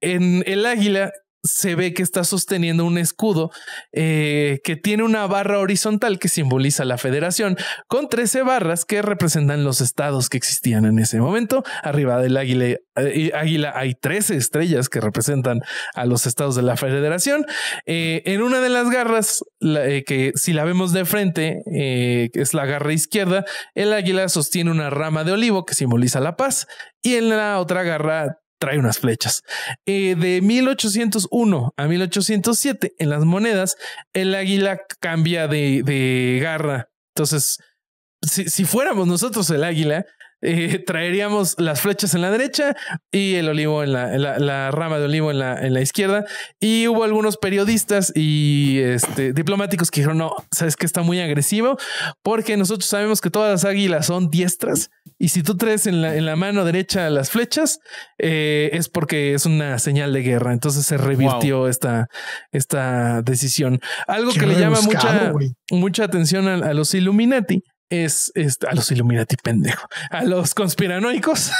en el águila se ve que está sosteniendo un escudo eh, que tiene una barra horizontal que simboliza la federación, con 13 barras que representan los estados que existían en ese momento. Arriba del águila, eh, águila hay 13 estrellas que representan a los estados de la federación. Eh, en una de las garras, que si la vemos de frente, es la garra izquierda, el águila sostiene una rama de olivo que simboliza la paz y en la otra garra trae unas flechas. Eh, de 1801 a 1807, en las monedas, el águila cambia de, de garra. Entonces, si, si, fuéramos nosotros el águila, eh, traeríamos las flechas en la derecha y el olivo en la, la, rama de olivo en la, en la, izquierda. Y hubo algunos periodistas y este, diplomáticos que dijeron, no, sabes que está muy agresivo porque nosotros sabemos que todas las águilas son diestras y si tú traes en la, en la mano derecha las flechas eh, es porque es una señal de guerra. Entonces se revirtió esta, esta decisión. Algo que le llama mucha, atención a los Illuminati es, a los Illuminati pendejo, a los conspiranoicos,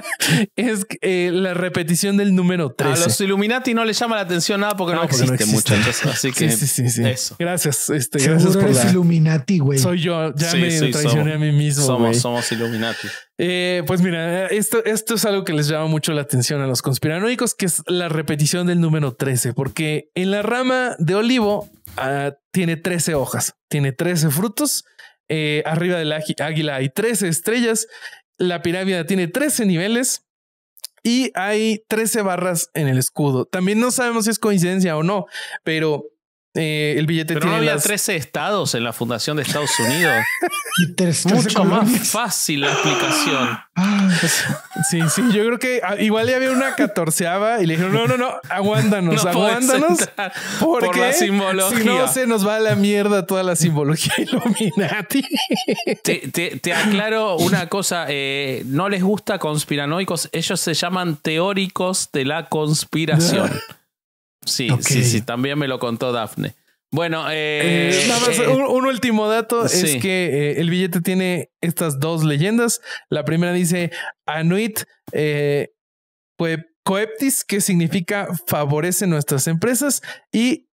es eh, la repetición del número 13. A los Illuminati no les llama la atención nada porque no, no existe, así que sí, sí, eso. Gracias. Este, gracias por Illuminati, güey. Soy yo, ya me traicioné a mí mismo. Somos, Illuminati. Eh, pues mira, esto, esto es algo que les llama mucho la atención a los conspiranoicos, que es la repetición del número 13, porque en la rama de olivo ah, tiene 13 hojas, tiene 13 frutos eh, arriba del águila hay 13 estrellas. La pirámide tiene 13 niveles y hay 13 barras en el escudo. También no sabemos si es coincidencia o no, pero eh, el billete Pero no había 13 estados en la fundación de Estados Unidos. Mucho más fácil la explicación. Ah. sí, sí, yo creo que ah, igual ya había una catorceava y le dijeron, no, no, no, aguándanos, aguándanos. Porque la simbología. si no se nos va a la mierda toda la simbología Illuminati. te, aclaro una cosa, eh, no les gusta conspiranoicos, ellos se llaman teóricos de la conspiración. Sí, sí, sí, también me lo contó Dafne. Bueno, eh, eh nada más, eh, un, último dato es que eh, el billete tiene estas dos leyendas. La primera dice Anuit Coeptis, que significa favorece nuestras empresas, y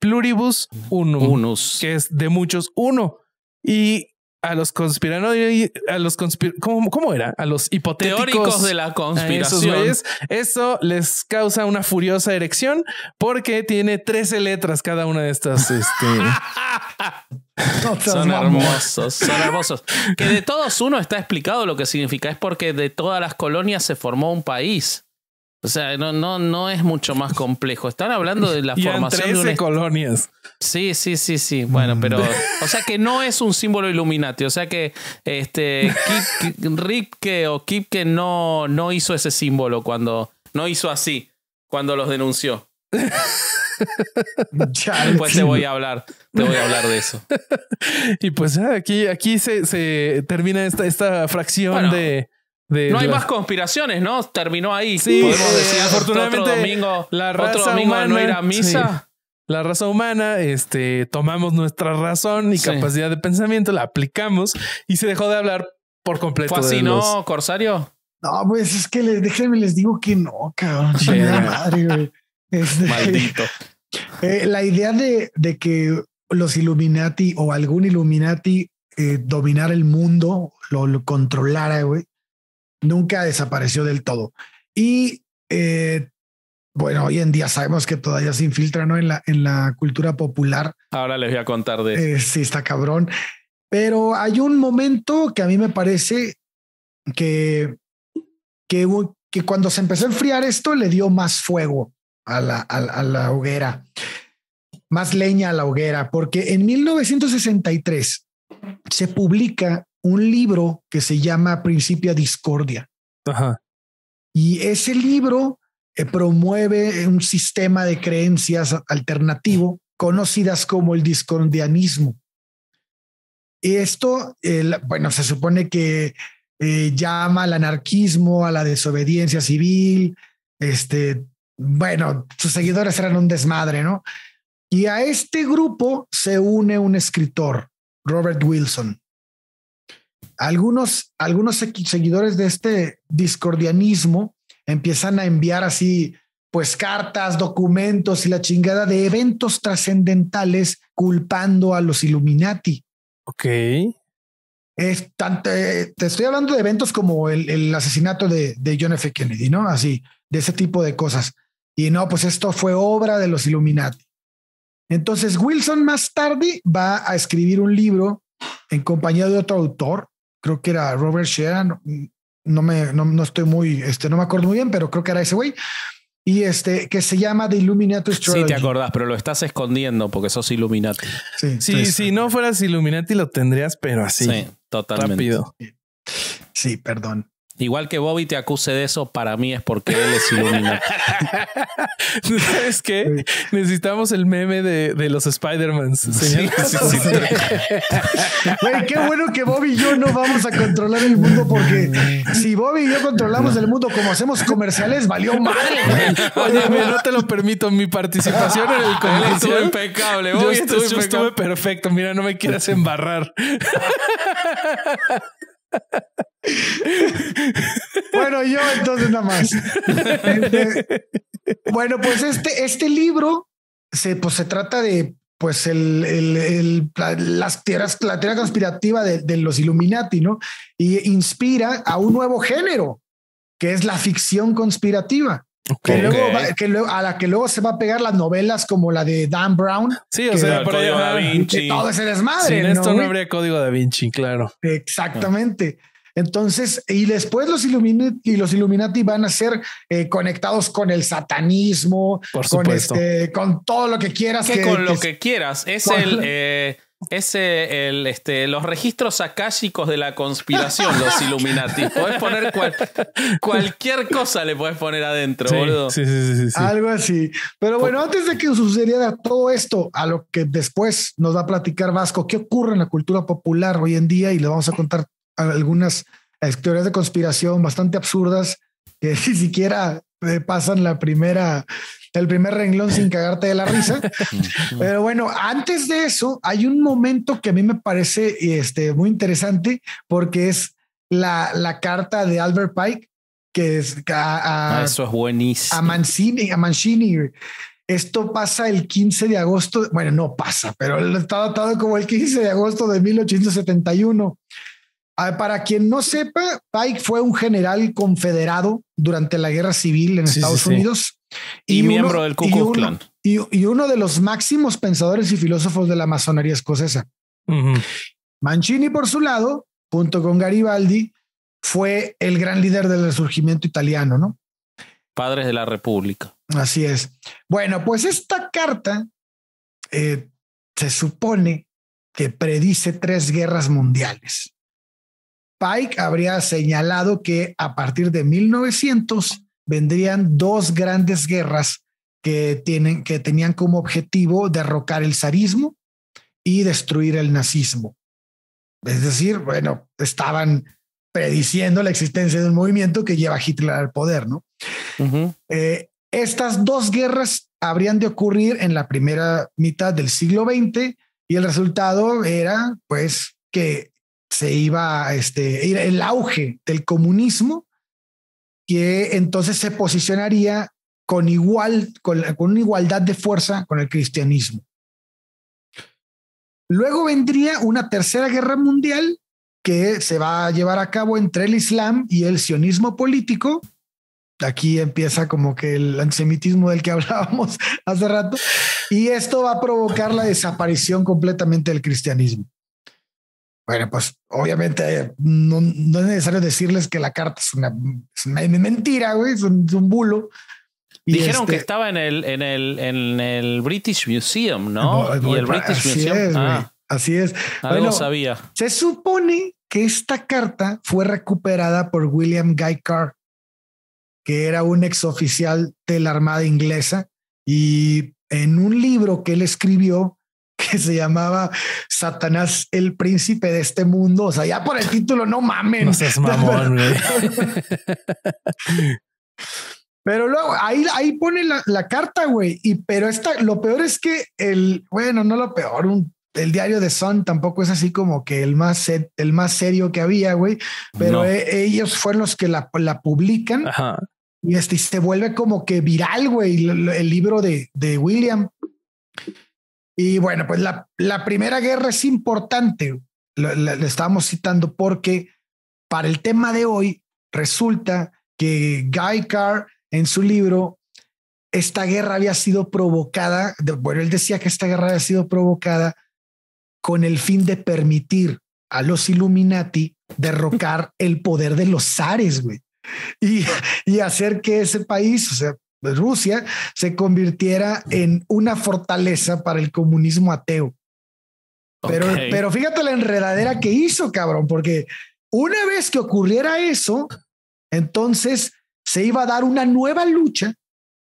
Pluribus uno, Unus, que es de muchos uno. Y a los y a los ¿cómo, era? A los hipotéticos de la ah, conspiración. eso les causa una furiosa erección porque tiene 13 letras cada una de estas. Este, son hermosos, son hermosos. Que de todos uno está explicado lo que significa, es porque de todas las colonias se formó un país. O sea, no, no, no es mucho más complejo. Están hablando de la formación de colonias. Sí, sí, sí, sí. Bueno, mm. pero. O sea que no es un símbolo Illuminati. O sea que este Ripke o Kipke no, no hizo ese símbolo cuando. No hizo así cuando los denunció. Después te voy a hablar, te voy a hablar de eso. Y pues ah, aquí, aquí se, termina esta, fracción de no hay más conspiraciones, ¿no? Terminó ahí. Sí, podemos eh, decir, afortunadamente, otro domingo, la raza humana, no era misa. La raza humana, este, tomamos nuestra razón y capacidad de pensamiento, la aplicamos y se dejó de hablar por completo. ¿Fue así, no, Corsario? No, pues es que les, déjenme les digo que no, cabrón. Este, Maldito. Eh, la idea de, que los Illuminati o algún Illuminati eh, dominara el mundo, lo, lo controlara, güey nunca desapareció del todo. Y eh, bueno, hoy en día sabemos que todavía se infiltra en, la, en la cultura popular. Ahora les voy a contar de... Eh, sí, está cabrón. Pero hay un momento que a mí me parece que, que, que cuando se empezó a enfriar esto le dio más fuego a la, a la hoguera, más leña a la hoguera, porque en 1963 se publica un libro que se llama Principia Discordia. Y ese libro eh, promueve un sistema de creencias alternativo conocidas como el discordianismo. Esto, bueno, se supone que eh, llama al anarquismo, a la desobediencia civil, este, bueno, sus seguidores eran un desmadre, ¿no? Y a este grupo se une un escritor, Robert Wilson algunos, algunos seguidores de este discordianismo empiezan a enviar así, pues cartas, documentos y la chingada de eventos trascendentales culpando a los Illuminati. Ok. te estoy hablando de eventos como el, asesinato de, de, John F. Kennedy, ¿no? Así, de ese tipo de cosas. Y no, pues esto fue obra de los Illuminati. Entonces, Wilson más tarde va a escribir un libro en compañía de otro autor creo que era Robert Sheeran. no me, no, estoy muy, este, no me acuerdo muy bien, pero creo que era ese güey. Y este, que se llama The Illuminati Astrology. Sí, te acordás, pero lo estás escondiendo porque sos Illuminati. Sí, si no fueras Illuminati lo tendrías, pero así. Sí, totalmente. Rápido. Sí, perdón. Igual que Bobby te acuse de eso, para mí es porque él es iluminado. ¿Sabes qué? Necesitamos el meme de, los Spider-Mans. qué bueno que Bobby y yo no vamos a controlar el mundo porque si Bobby y yo controlamos el mundo como hacemos comerciales, valió madre. Oye, no te lo permito. Mi participación en el comercial estuvo impecable. Bobby, yo estuve, estuve perfecto. Mira, no me quieras embarrar. bueno, yo entonces nada más. bueno, pues este, este libro se, pues, se trata de pues el, el, la, las tierras, la tierra conspirativa de, de, los Illuminati, ¿no? Y inspira a un nuevo género, que es la ficción conspirativa. Que, luego a la que luego se va a pegar las novelas como la de Dan Brown. Sí, o sea, Vinci. Todo ese desmadre. Sin esto ¿no? habría código da Vinci, claro. Exactamente. Entonces, y después los Illuminati, y los Illuminati van a ser eh, conectados con el satanismo, este, con, todo lo que quieras. Que, con lo que quieras. Es el. Eh... Es el, este, los registros akáshicos de la conspiración, los Illuminati. Podés poner cualquier cosa, le puedes poner adentro, sí, Sí, sí, Algo así. Pero bueno, antes de que sucediera todo esto, a lo que después nos va a platicar Vasco, ¿qué ocurre en la cultura popular hoy en día? Y le vamos a contar algunas historias eh, de conspiración bastante absurdas que ni siquiera eh, pasan la primera, el primer renglón sin cagarte de la risa. Pero bueno, antes de eso hay un momento que a mí me parece este, muy interesante porque es la, la carta de Albert Pike que es a, ah, eso es buenísimo. A Mancini, a Mancini. Esto pasa el 15 de agosto, bueno, no pasa, pero está datado como el 15 de agosto de 1871. Para quien no sepa, Pike fue un general confederado durante la guerra civil en Estados Unidos. Y, miembro del Ku Y, uno de los máximos pensadores y filósofos de la masonería escocesa. Mancini, por su lado, junto con Garibaldi, fue el gran líder del resurgimiento italiano, ¿no? Padres de la República. Así es. Bueno, pues esta carta eh, se supone que predice tres guerras mundiales. Pike habría señalado que a partir de 1900 vendrían dos grandes guerras que, tienen, que tenían como objetivo derrocar el zarismo y destruir el nazismo. Es decir, bueno, estaban prediciendo la existencia de un movimiento que lleva a Hitler al poder, ¿no? Eh, estas dos guerras habrían de ocurrir en la primera mitad del siglo XX y el resultado era, pues, que se iba este, el auge del comunismo, que entonces se posicionaría con, igual, con, con una igualdad de fuerza con el cristianismo. Luego vendría una tercera guerra mundial que se va a llevar a cabo entre el Islam y el sionismo político. Aquí empieza como que el antisemitismo del que hablábamos hace rato. Y esto va a provocar la desaparición completamente del cristianismo. Bueno, pues obviamente no, es necesario decirles que la carta es una, mentira, güey, es un, bulo. Dijeron que este, estaba en el, en, el, en el British Museum, ¿no? así Es, ah, así es. Algo sabía. Se supone que esta carta fue recuperada por William Guy Carr, que era un exoficial de la Armada Inglesa, y en un libro que él escribió que se llamaba Satanás el príncipe de este mundo. O sea, ya por el título, no mames No seas Pero luego ahí, ahí pone la, la carta, güey. Y pero esta, lo peor es que el, bueno, no lo peor, el diario de Sun tampoco es así como que el más, el más serio que había, güey. Pero e, ellos fueron los que la, la publican. Y este, se vuelve como que viral, güey, el, el libro de, de William. Y bueno, pues la, primera guerra es importante, le estábamos citando porque para el tema de hoy resulta que Guy Carr en su libro esta guerra había sido provocada, bueno, él decía que esta guerra había sido provocada con el fin de permitir a los Illuminati derrocar el poder de los zares, güey, y, y hacer que ese país, o sea, Rusia se convirtiera en una fortaleza para el comunismo ateo. Pero, pero fíjate la enredadera que hizo, cabrón, porque una vez que ocurriera eso, entonces se iba a dar una nueva lucha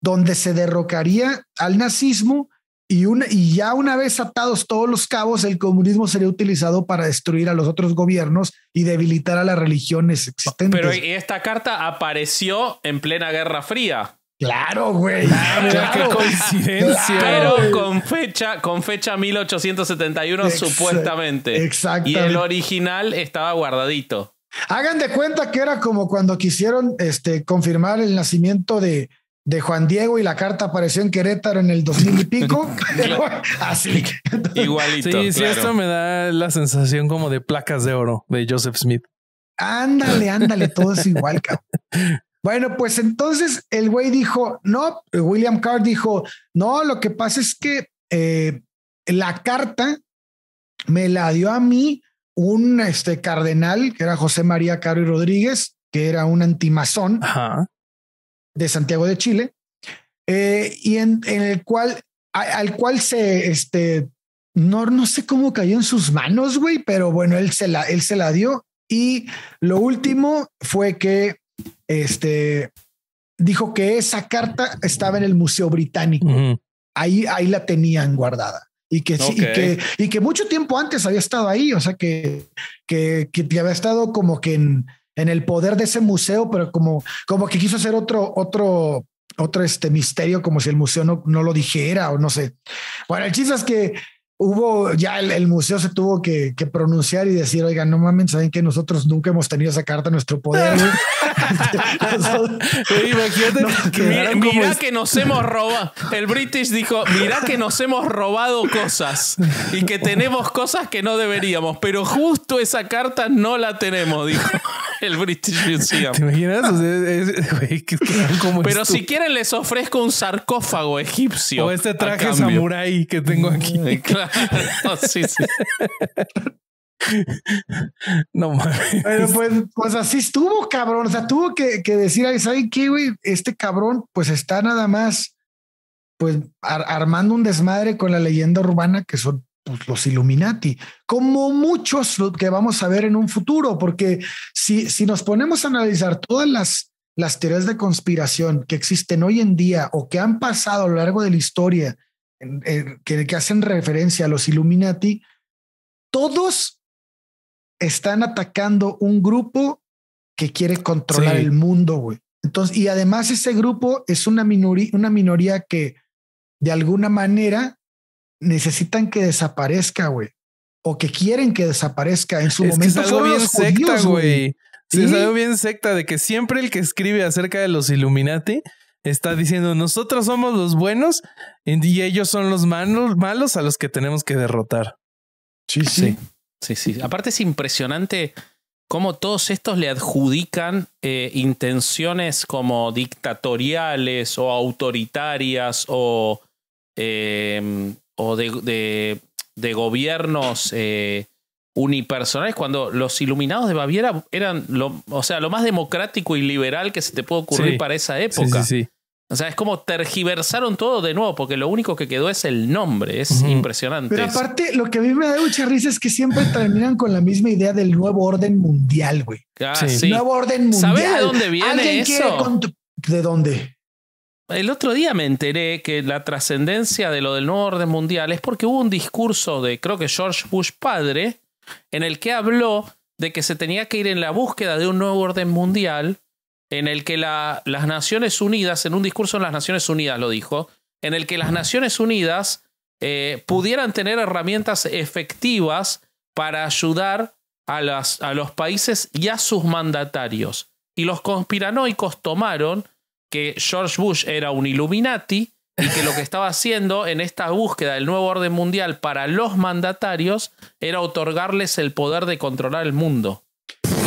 donde se derrocaría al nazismo y, y ya una vez atados todos los cabos, el comunismo sería utilizado para destruir a los otros gobiernos y debilitar a las religiones existentes. Pero esta carta apareció en plena Guerra Fría. Claro, güey. Ah, qué coincidencia. Pero con fecha, con fecha 1871, supuestamente. Exacto. Y el original estaba guardadito. Hagan de cuenta que era como cuando quisieron este, confirmar el nacimiento de, de Juan Diego y la carta apareció en Querétaro en el 2000 y pico. Así. Igualito. Sí, sí, esto me da la sensación como de placas de oro de Joseph Smith. Ándale, ándale, todo es igual, cabrón. Bueno, pues entonces el güey dijo, no, William Carr dijo, no, lo que pasa es que eh, la carta me la dio a mí un este, cardenal, que era José María Caro Rodríguez, que era un antimazón de Santiago de Chile, eh, y en, el cual, al cual se, este, no, no sé cómo cayó en sus manos, güey, pero bueno, él se la, él se la dio. Y lo último fue que este, dijo que esa carta estaba en el Museo Británico. ahí, ahí la tenían guardada. Y que, que, y que, mucho tiempo antes había estado ahí, o sea, que, que, que había estado como que en, en, el poder de ese museo, pero como, como que quiso hacer otro, otro, otro este misterio, como si el museo no, no lo dijera o no sé. Bueno, el chiste es que hubo, ya el, museo se tuvo que, pronunciar y decir, oiga no mames, saben que nosotros nunca hemos tenido esa carta en nuestro poder. mira, que nos hemos robado. El British dijo, mira que nos hemos robado cosas y que tenemos cosas que no deberíamos, pero justo esa carta no la tenemos, dijo. el British Museum. ¿Te imaginas? O sea, Pero si quieren les ofrezco un sarcófago egipcio. O este traje samurái que tengo aquí. claro, no, sí, sí. No mames. Pero pues, pues así estuvo, cabrón. O sea, tuvo que, que decir, ¿saben qué, güey? Este cabrón, pues está nada más, pues armando un desmadre con la leyenda urbana, que son pues, los Illuminati, como muchos que vamos a ver en un futuro, porque si, si nos ponemos a analizar todas las, las teorías de conspiración que existen hoy en día o que han pasado a lo largo de la historia, que, hacen referencia a los Illuminati, todos están atacando un grupo que quiere controlar el mundo, güey. Entonces, y además ese grupo es una una minoría que de alguna manera necesitan que desaparezca, güey. O que quieren que desaparezca. En su momento es algo bien secta, güey. Se bien secta de que siempre el que escribe acerca de los Illuminati está diciendo nosotros somos los buenos y ellos son los malos, a los que tenemos que derrotar. Sí, sí. Sí, sí. Aparte es impresionante cómo todos estos le adjudican eh, intenciones como dictatoriales o autoritarias o em, o de, de, gobiernos eh, unipersonales, cuando los iluminados de Baviera eran lo, o sea, lo más democrático y liberal que se te puede ocurrir para esa época. Sí, o sea, es como tergiversaron todo de nuevo, porque lo único que quedó es el nombre. Es impresionante. Pero aparte, lo que a mí me da mucha risa es que siempre terminan con la misma idea del nuevo orden mundial, güey. Ah, nuevo orden mundial. ¿Sabes de dónde viene ¿Alguien ¿De dónde? el otro día me enteré que la trascendencia de lo del nuevo orden mundial es porque hubo un discurso de, creo que George Bush padre, en el que habló de que se tenía que ir en la búsqueda de un nuevo orden mundial, en el que las Naciones Unidas, en un discurso en las Naciones Unidas lo dijo, en el que las Naciones Unidas eh, pudieran tener herramientas efectivas para ayudar a, las, a los países y a sus mandatarios. Y los conspiranoicos tomaron que George Bush era un Illuminati y que lo que estaba haciendo en esta búsqueda del nuevo orden mundial para los mandatarios era otorgarles el poder de controlar el mundo.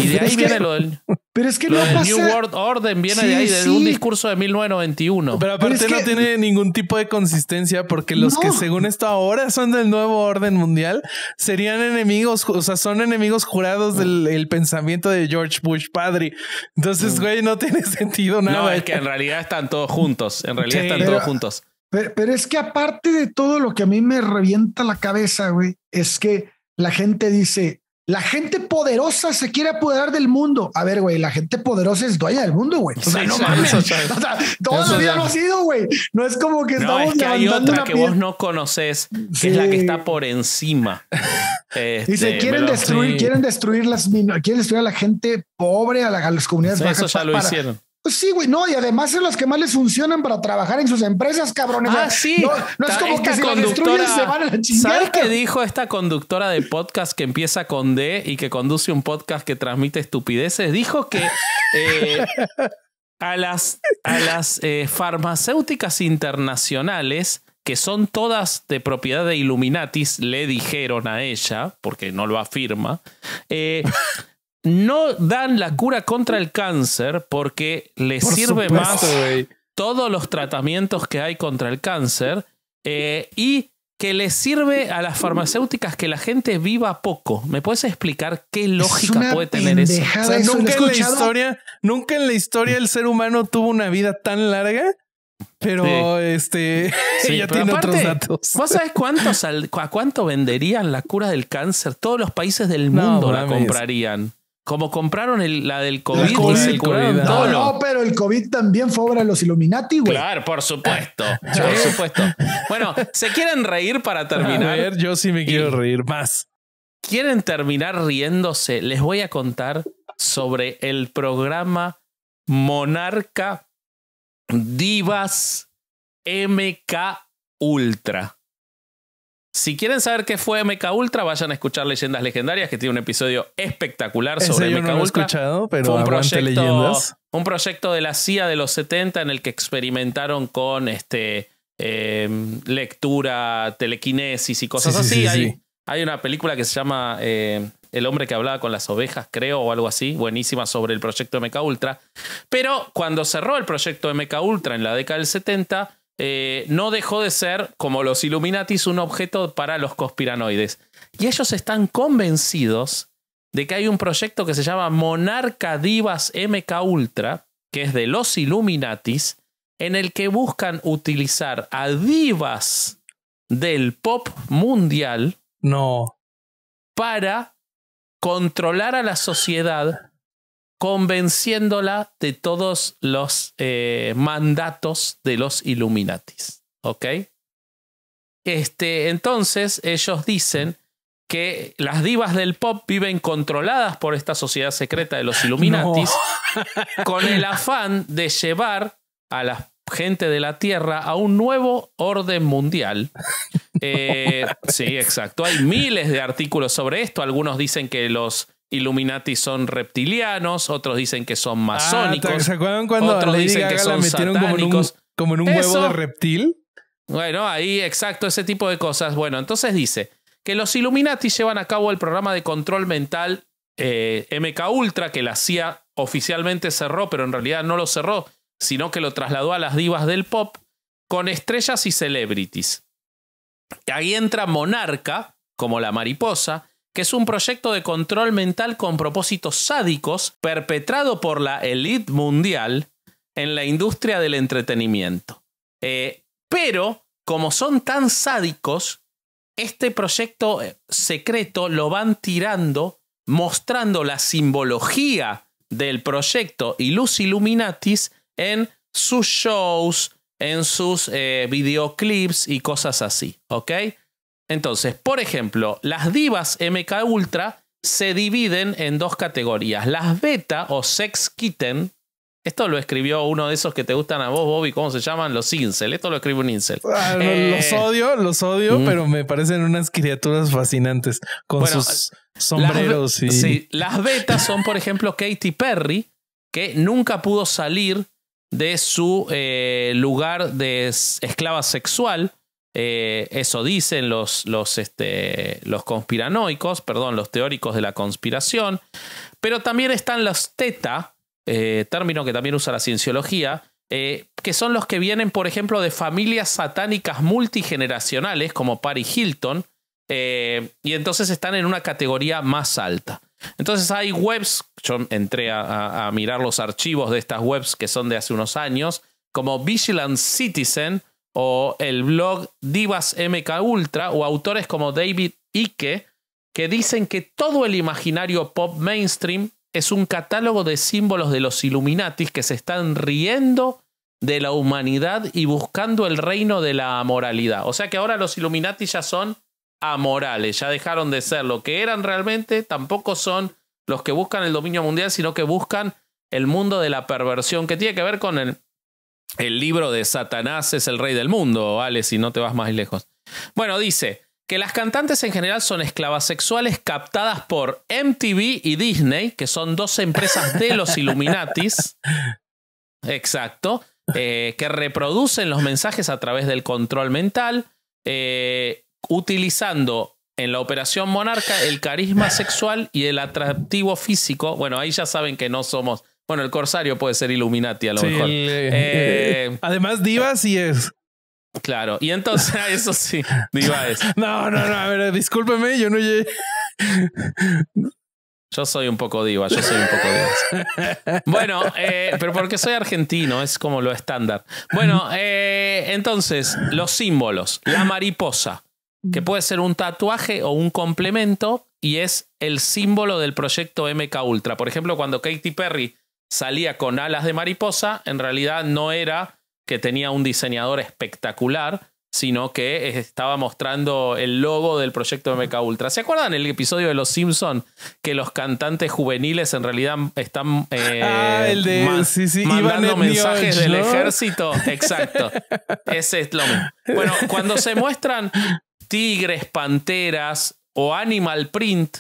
Y de ahí viene lo del. Pero es que no New World Order viene de ahí, de un discurso de 1991. Pero aparte no tiene ningún tipo de consistencia porque los que, según esto, ahora son del nuevo orden mundial serían enemigos, o sea, son enemigos jurados del mm. pensamiento de George Bush padre. Entonces, mm. güey, no tiene sentido nada. No, es que en realidad están todos juntos. En realidad están todos juntos. pero, es que aparte de todo lo que a mí me revienta la cabeza, güey, es que la gente dice, la gente poderosa se quiere apoderar del mundo. A ver, güey, la gente poderosa es dueña del mundo, güey. O sea, no O sea, ha sido, güey. No es como que estamos es que hay otra que vos no conoces, que es la que está por encima. y se este, quieren destruir, quieren destruir las quieren a la gente pobre, a, las comunidades bajas. Eso ya lo hicieron. Pues sí, güey, no, y además son los que más les funcionan para trabajar en sus empresas, cabrones. Ah, sí. No, es como que si se van a la chingada. ¿Sabes qué dijo esta conductora de podcast que empieza con D y que conduce un podcast que transmite estupideces? Dijo que eh, a las, las eh, farmacéuticas internacionales, que son todas de propiedad de Illuminatis, le dijeron a ella, porque no lo afirma, eh, no dan la cura contra el cáncer porque les sirve más todos los tratamientos que hay contra el cáncer eh, y que les sirve a las farmacéuticas que la gente viva poco. ¿Me puedes explicar qué lógica puede tener eso? nunca, en la historia, nunca en la historia el ser humano tuvo una vida tan larga. Pero este ya tiene otros datos. ¿Vos sabés a cuánto venderían la cura del cáncer? Todos los países del mundo la comprarían. Como compraron la del COVID, No, no, pero el COVID también fue obra de los Illuminati, güey. Claro, por supuesto. por supuesto. Bueno, ¿se quieren reír para terminar? A ver, yo sí me quiero reír más. ¿Quieren terminar riéndose? Les voy a contar sobre el programa Monarca Divas MK Ultra. Si quieren saber qué fue MKUltra, Ultra, vayan a escuchar Leyendas Legendarias, que tiene un episodio espectacular sobre Ese no lo He escuchado, pero un proyecto, un proyecto de la CIA de los 70 en el que experimentaron con este, eh, lectura, telequinesis y cosas así. hay, una película que se llama eh, El hombre que hablaba con las ovejas, creo, o algo así, buenísima sobre el proyecto MK Ultra. Pero cuando cerró el proyecto MK Ultra en la década del 70, eh, no dejó de ser, como los Illuminatis, un objeto para los conspiranoides. Y ellos están convencidos de que hay un proyecto que se llama Monarca Divas MK Ultra, que es de los Illuminatis, en el que buscan utilizar a divas del pop mundial no. para controlar a la sociedad convenciéndola de todos los eh, mandatos de los Illuminatis. ¿Ok? Este, entonces, ellos dicen que las divas del pop viven controladas por esta sociedad secreta de los Illuminatis, con el afán de llevar a la gente de la Tierra a un nuevo orden mundial. Eh, sí, exacto. Hay miles de artículos sobre esto. Algunos dicen que los Illuminati son reptilianos, otros dicen que son ah, masónicos. ¿Se acuerdan cuando otros dicen que son metieron como en un, huevo de reptil? Bueno, ahí exacto, ese tipo de cosas. Bueno, entonces dice que los Illuminati llevan a cabo el programa de control mental eh, MK Ultra, que la CIA oficialmente cerró, pero en realidad no lo cerró, sino que lo trasladó a las divas del pop con estrellas y celebrities. Ahí entra Monarca, como la mariposa, que es un proyecto de control mental con propósitos sádicos perpetrado por la élite mundial en la industria del entretenimiento. Eh, pero, como son tan sádicos, este proyecto eh, secreto lo van tirando, mostrando la simbología del proyecto y Illuminatis en sus shows, en sus eh, videoclips y cosas así, ¿ok? Entonces, por ejemplo, las divas MK Ultra se dividen en dos categorías. Las beta o sex kitten. Esto lo escribió uno de esos que te gustan a vos, Bobby. ¿Cómo se llaman? Los incel. Esto lo escribe un incel. Ah, eh, los odio, los odio, pero me parecen unas criaturas fascinantes con sus sombreros. Las, y... Sí, las betas son, por ejemplo, Katy Perry, que nunca pudo salir de su eh, lugar de esclava sexual eh, eso dicen los, los, este, los conspiranoicos, perdón, los teóricos de la conspiración. Pero también están los teta, eh, término que también usa la cienciología, eh, que son los que vienen, por ejemplo, de familias satánicas multigeneracionales, como Parry Hilton, y entonces están en una categoría más alta. Entonces hay webs, yo entré a, a mirar los archivos de estas webs que son de hace unos años, como Vigilant Citizen, o el blog Divas MK Ultra o autores como David Icke que dicen que todo el imaginario pop mainstream es un catálogo de símbolos de los Illuminatis que se están riendo de la humanidad y buscando el reino de la amoralidad. O sea que ahora los Illuminati ya son amorales, ya dejaron de ser lo que eran realmente, tampoco son los que buscan el dominio mundial, sino que buscan el mundo de la perversión, que tiene que ver con el, el libro de Satanás es el rey del mundo, vale, si no te vas más lejos. Bueno, dice que las cantantes en general son esclavas sexuales captadas por MTV y Disney, que son dos empresas de los Illuminatis. Exacto. Eh, que reproducen los mensajes a través del control mental, eh, utilizando en la operación monarca el carisma sexual y el atractivo físico. Bueno, ahí ya saben que no somos bueno, el Corsario puede ser Illuminati a lo mejor. Eh, eh, además, Diva sí es. Claro, y entonces, eso sí, Diva es. No, no, no, a ver, discúlpeme, yo no llegué. Yo soy un poco diva, yo soy un poco diva. Bueno, eh, pero porque soy argentino, es como lo estándar. Bueno, entonces, los símbolos. La mariposa, que mm. puede ser un tatuaje o un complemento y es el símbolo del proyecto MK Ultra. Por ejemplo, cuando Katy Perry salía con alas de mariposa, en realidad no era que tenía un diseñador espectacular, sino que estaba mostrando el logo del proyecto de Mecha Ultra. ¿Se acuerdan el episodio de Los Simpson que los cantantes juveniles en realidad están eh, ah, el de, mandando mensajes del ejército? Exacto. Ese es lo mismo. Bueno, cuando se muestran tigres, panteras o animal print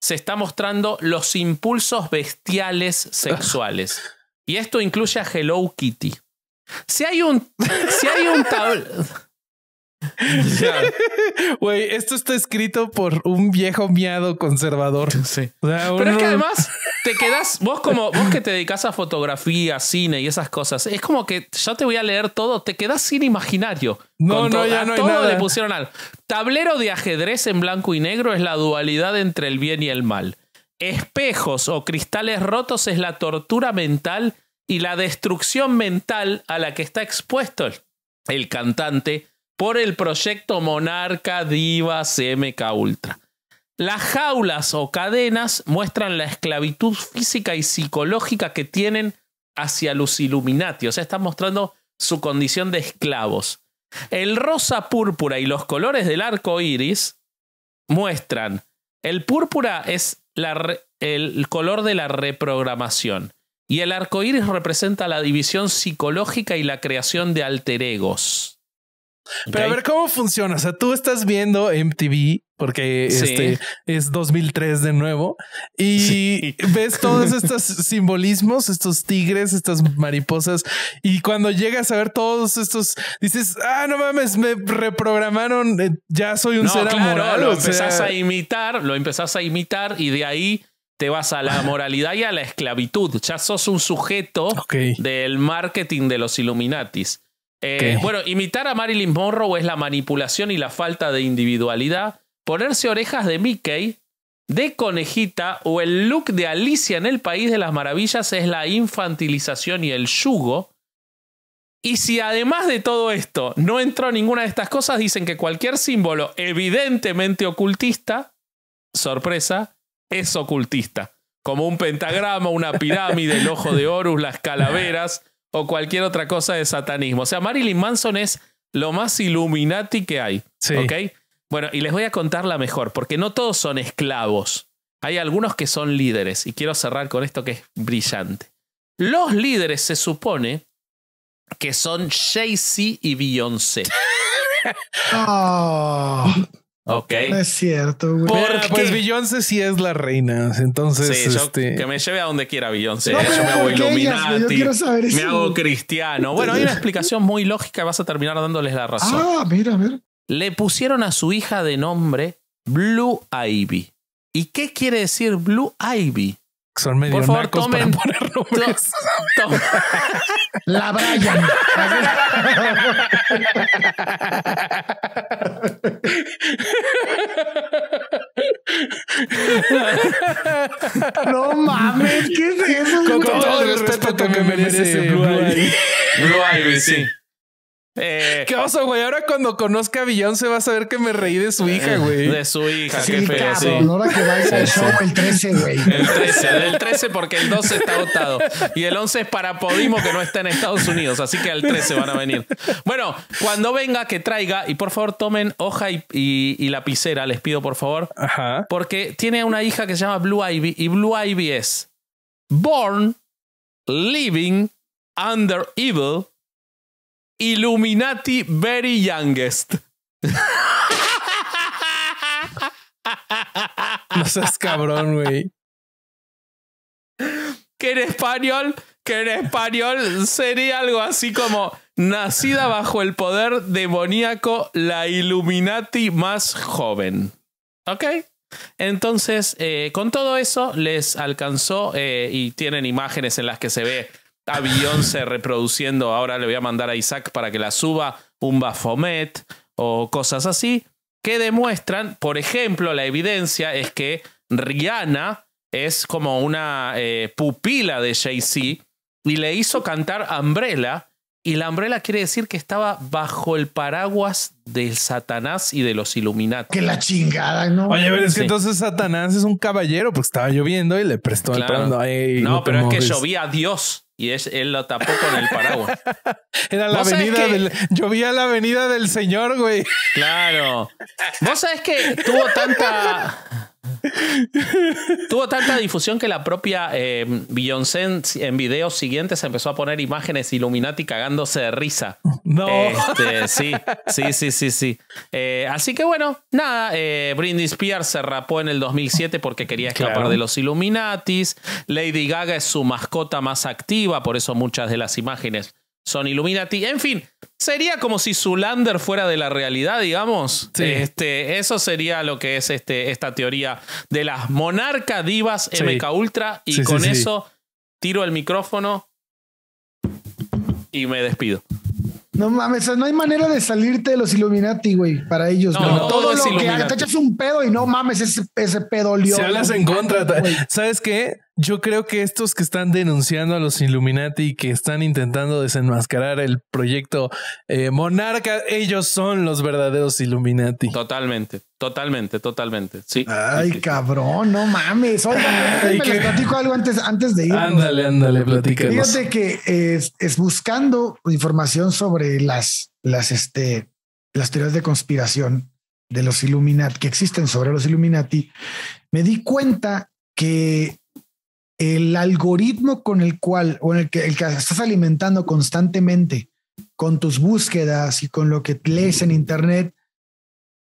se está mostrando los impulsos bestiales sexuales. Y esto incluye a Hello Kitty. Si hay un. Si hay un tablero. Güey, esto está escrito por un viejo miado conservador. Sí. Pero es que además, te quedas vos como vos que te dedicas a fotografía, cine y esas cosas, es como que ya te voy a leer todo, te quedas sin imaginario. No, no, ya le pusieron al tablero de ajedrez en blanco y negro es la dualidad entre el bien y el mal. Espejos o cristales rotos es la tortura mental y la destrucción mental a la que está expuesto el cantante por el proyecto Monarca diva CMK Ultra. Las jaulas o cadenas muestran la esclavitud física y psicológica que tienen hacia los Illuminati, o sea, están mostrando su condición de esclavos. El rosa púrpura y los colores del arco iris muestran. El púrpura es el color de la reprogramación. Y el arco iris representa la división psicológica y la creación de alter egos. Pero a ver cómo funciona. O sea, tú estás viendo MTV porque este es 2003 de nuevo y ves todos estos simbolismos, estos tigres, estas mariposas y cuando llegas a ver todos estos dices, ah, no mames, me reprogramaron, eh, ya soy un no, ser claro, Lo empezás a imitar, lo empezás a imitar y de ahí te vas a la moralidad y a la esclavitud. Ya sos un sujeto del marketing de los Illuminatis. Eh, bueno, imitar a Marilyn Monroe es la manipulación y la falta de individualidad ponerse orejas de Mickey, de conejita o el look de Alicia en el País de las Maravillas es la infantilización y el yugo. Y si además de todo esto no entró ninguna de estas cosas, dicen que cualquier símbolo evidentemente ocultista, sorpresa, es ocultista. Como un pentagrama, una pirámide, el ojo de Horus, las calaveras o cualquier otra cosa de satanismo. O sea, Marilyn Manson es lo más Illuminati que hay. Sí. Bueno, y les voy a contar la mejor, porque no todos son esclavos. Hay algunos que son líderes, y quiero cerrar con esto que es brillante. Los líderes se supone que son Jay-Z y Beyoncé. Ah. ok. No es cierto, güey. Porque... Pues Beyoncé sí es la reina. Entonces. Este, que me lleve a donde quiera Beyoncé. yo me hago Illuminati. quiero me hago cristiano. Bueno, hay una explicación muy lógica y vas a terminar dándoles la razón. Ah, mira, mira le pusieron a su hija de nombre Blue Ivy. ¿Y qué quiere decir Blue Ivy? Son medio Por favor, tomen. Para poner nombres. La Brian. no mames, ¿qué es eso? Con, todo, el respeto, también que, merece, Blue Ivy. Blue Ivy, sí. Eh, ¿Qué oso, güey? Ahora cuando conozca a Billón se va a saber que me reí de su hija, eh, güey. De su hija, sí, qué feo, Ahora que va a show el 13, güey. El 13, el 13 porque el 12 está agotado. Y el 11 es para Podimo que no está en Estados Unidos, así que al 13 van a venir. Bueno, cuando venga que traiga, y por favor tomen hoja y, y lapicera, les pido por favor. Ajá. Porque tiene una hija que se llama Blue Ivy y Blue Ivy es Born, Living, Under Evil Illuminati Very Youngest. No seas cabrón, güey. Que en español, que en español sería algo así como nacida bajo el poder demoníaco, la Illuminati más joven. ¿Ok? Entonces, eh, con todo eso les alcanzó eh, y tienen imágenes en las que se ve avión se reproduciendo, ahora le voy a mandar a Isaac para que la suba, un bafomet o cosas así, que demuestran, por ejemplo, la evidencia es que Rihanna es como una eh, pupila de Jay-Z y le hizo cantar Umbrella. Y la Umbrella quiere decir que estaba bajo el paraguas del Satanás y de los Illuminati. Que la chingada, ¿no? Oye, pero es que entonces Satanás es un caballero, porque estaba lloviendo y le prestó el no, pero es que llovía a Dios y es, él lo tapó con el paraguas. Era la avenida del. Yo vi a la avenida del señor, güey. Claro. Vos sabés que tuvo tanta. Tuvo tanta difusión que la propia em, Beyoncé en, videos siguientes empezó a poner imágenes Illuminati cagándose de risa. No. Este, sí, sí, sí, sí, eh, así que bueno, nada, Brindis eh, Britney Spears se rapó en el 2007 porque quería escapar de los Illuminatis. Lady Gaga es su mascota más activa, por eso muchas de las imágenes son Illuminati. En fin, sería como si lander fuera de la realidad, digamos. Este, eso sería lo que es este, esta teoría de las monarca divas MK Ultra. Y con eso tiro el micrófono y me despido. No mames, no hay manera de salirte de los Illuminati, güey, para ellos. No, todo, es lo Illuminati. que te echas un pedo y no mames, ese, ese pedo hablas en contra, ¿sabes qué? Yo creo que estos que están denunciando a los Illuminati y que están intentando desenmascarar el proyecto eh, Monarca, ellos son los verdaderos Illuminati. Totalmente. Totalmente, totalmente. Sí. Ay, cabrón, no mames. me platico algo antes, antes de ir. Ándale, ándale, platícanos. Fíjate que es, buscando información sobre las, las, este, las teorías de conspiración de los Illuminati que existen sobre los Illuminati. Me di cuenta que el algoritmo con el cual o en el que, el que estás alimentando constantemente con tus búsquedas y con lo que lees en Internet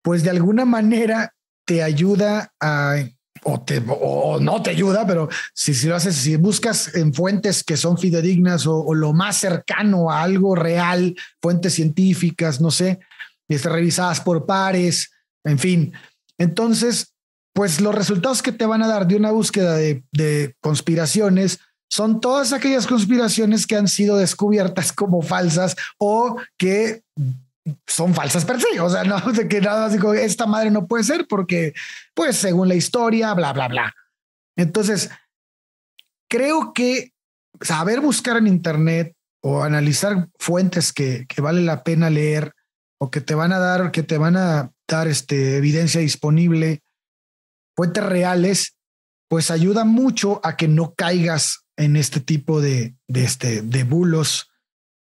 pues de alguna manera te ayuda a, o, no te ayuda, pero si, si lo haces, si buscas en fuentes que son fidedignas o, lo más cercano a algo real, fuentes científicas, no sé, y están revisadas por pares, en fin. Entonces, pues los resultados que te van a dar de una búsqueda de, de, conspiraciones son todas aquellas conspiraciones que han sido descubiertas como falsas o que son falsas per se, o sea, no, de que nada así como esta madre no puede ser porque, pues, según la historia, bla, bla, bla. Entonces, creo que saber buscar en Internet o analizar fuentes que, que vale la pena leer o que te van a dar, que te van a dar este, evidencia disponible, fuentes reales, pues ayuda mucho a que no caigas en este tipo de, de, este, de bulos,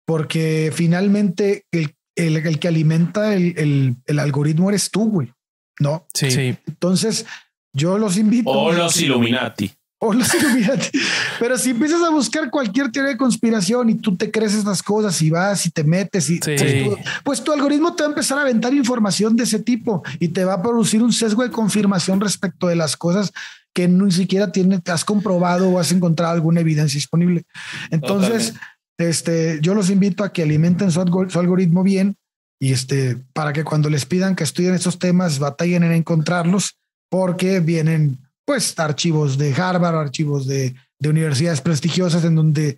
porque finalmente el el, que alimenta el, algoritmo eres tú, güey. No. Sí. Entonces, yo los invito. O los Illuminati. O los Illuminati. Pero si empiezas a buscar cualquier teoría de conspiración y tú te crees estas cosas y vas y te metes y pues, pues, tu, algoritmo te va a empezar a aventar información de ese tipo y te va a producir un sesgo de confirmación respecto de las cosas que ni siquiera tiene, has comprobado o has encontrado alguna evidencia disponible. Entonces, este, yo los invito a que alimenten su, algoritmo bien y este, para que cuando les pidan que estudien esos temas batallen en encontrarlos porque vienen pues archivos de Harvard, archivos de, universidades prestigiosas en donde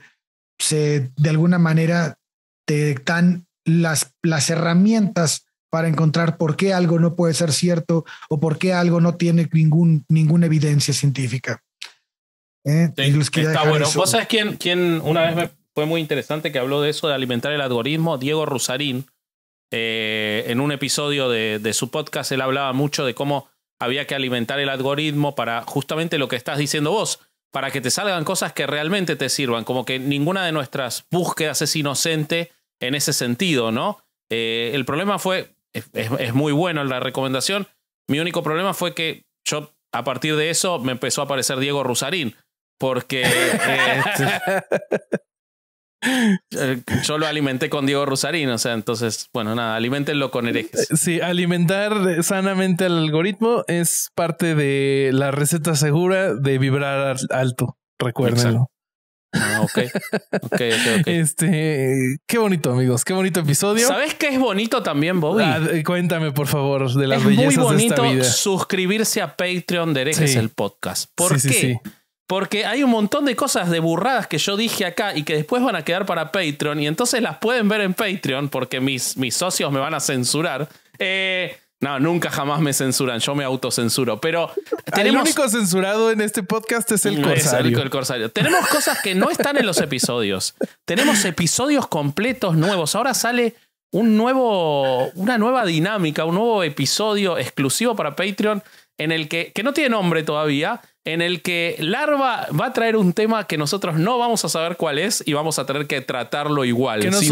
se de alguna manera te dan las, las herramientas para encontrar por qué algo no puede ser cierto o por qué algo no tiene ningún, ninguna evidencia científica. ¿Eh? está bueno. ¿Vos sabés quién, quién una vez me fue muy interesante que habló de eso, de alimentar el algoritmo, Diego Rusarín. Eh, en un episodio de, su podcast, él hablaba mucho de cómo había que alimentar el algoritmo para justamente lo que estás diciendo vos, para que te salgan cosas que realmente te sirvan, como que ninguna de nuestras búsquedas es inocente en ese sentido, ¿no? Eh, el problema fue, es, muy bueno la recomendación, mi único problema fue que yo a partir de eso me empezó a aparecer Diego Rusarín, porque eh, este. Yo lo alimenté con Diego Rusarín, o sea, entonces, bueno, nada, alimentenlo con herejes. Eh, sí, alimentar sanamente al algoritmo es parte de la receta segura de vibrar alto, recuérdenlo. Ah, okay. Okay, ok. ok, Este, qué bonito, amigos, qué bonito episodio. ¿Sabes qué es bonito también, Bobby? Ah, cuéntame, por favor, de las es de esta vida. Muy bonito suscribirse a Patreon de Herejes el podcast. ¿Por qué? Sí, porque hay un montón de cosas de burradas que yo dije acá y que después van a quedar para Patreon. Y entonces las pueden ver en Patreon porque mis, mis socios me van a censurar. Eh, no, nunca jamás me censuran, yo me autocensuro. Pero ah, el único censurado en este podcast es el mm, corsario. corsario. Tenemos cosas que no están en los episodios. tenemos episodios completos nuevos. Ahora sale un nuevo, una nueva dinámica, un nuevo episodio exclusivo para Patreon en el que, que no tiene nombre todavía, en el que Larva va a traer un tema que nosotros no vamos a saber cuál es y vamos a tener que tratarlo igual. Que nos,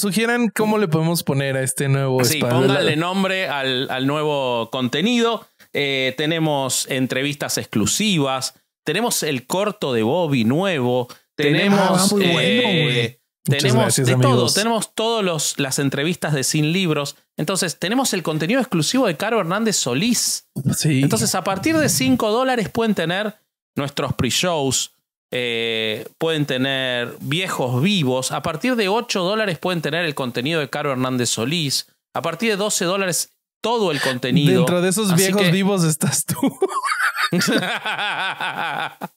sugieran, cómo le podemos poner a este nuevo. Sí, póngale nombre al, nuevo contenido. Eh, tenemos entrevistas exclusivas. Tenemos el corto de Bobby nuevo. Tenemos. Ah, bueno, eh, tenemos de todo, tenemos todas las entrevistas de Sin Libros. Entonces, tenemos el contenido exclusivo de Caro Hernández Solís. Sí. Entonces, a partir de 5 dólares pueden tener nuestros pre-shows, eh, pueden tener viejos vivos. A partir de 8 dólares pueden tener el contenido de Caro Hernández Solís. A partir de 12 dólares, todo el contenido. Dentro de esos viejos vivos estás tú.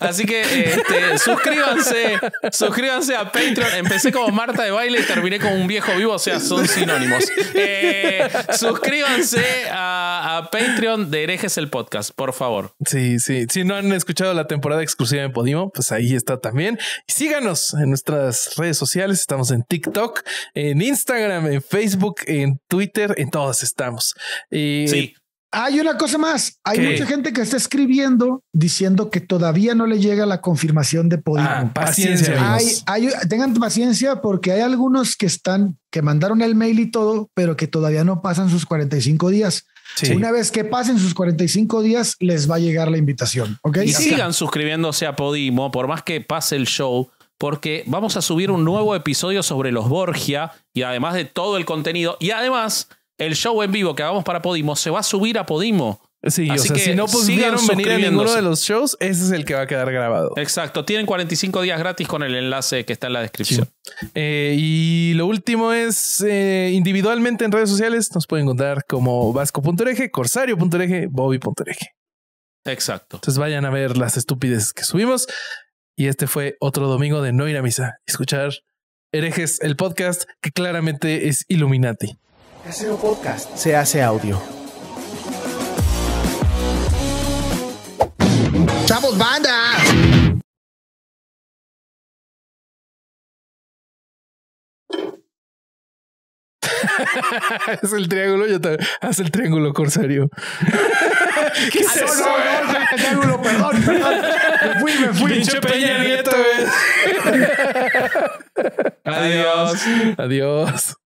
Así que este, suscríbanse, suscríbanse a Patreon. Empecé como Marta de baile y terminé como un viejo vivo, o sea, son sinónimos. Eh, suscríbanse a, Patreon de Herejes el Podcast, por favor. Sí, sí. Si no han escuchado la temporada exclusiva de Podimo, pues ahí está también. síganos en nuestras redes sociales. Estamos en TikTok, en Instagram, en Facebook, en Twitter, en todas estamos. Eh, sí. Hay una cosa más. Hay mucha gente que está escribiendo diciendo que todavía no le llega la confirmación de Podimo. Ah, paciencia. tengan paciencia porque hay algunos que están, que mandaron el mail y todo, pero que todavía no pasan sus 45 días. Una vez que pasen sus 45 días, les va a llegar la invitación. ¿okay? Y sigan suscribiéndose a Podimo, por más que pase el show, porque vamos a subir un nuevo episodio sobre los Borgia y además de todo el contenido. Y además el show en vivo que vamos para Podimo se va a subir a Podimo. Sí, Así que si no pudieron venir a ninguno de los shows, ese es el que va a quedar grabado. Exacto, tienen 45 días gratis con el enlace que está en la descripción. Eh, y lo último es, eh, individualmente en redes sociales nos pueden encontrar como Vasco.ereje, Corsario.ereje, Bobby.ereje. Exacto. Entonces vayan a ver las estupideces que subimos. Y este fue otro domingo de no ir a misa, escuchar herejes, el podcast que claramente es Illuminati. Casero Podcast se hace audio. ¡Chavos, banda! es el triángulo, yo también. Haz el triángulo corsario. ¿Qué es eso, el triángulo, perdón, Me fui, me fui. Pinche Peña Nieto, Adiós. Adiós.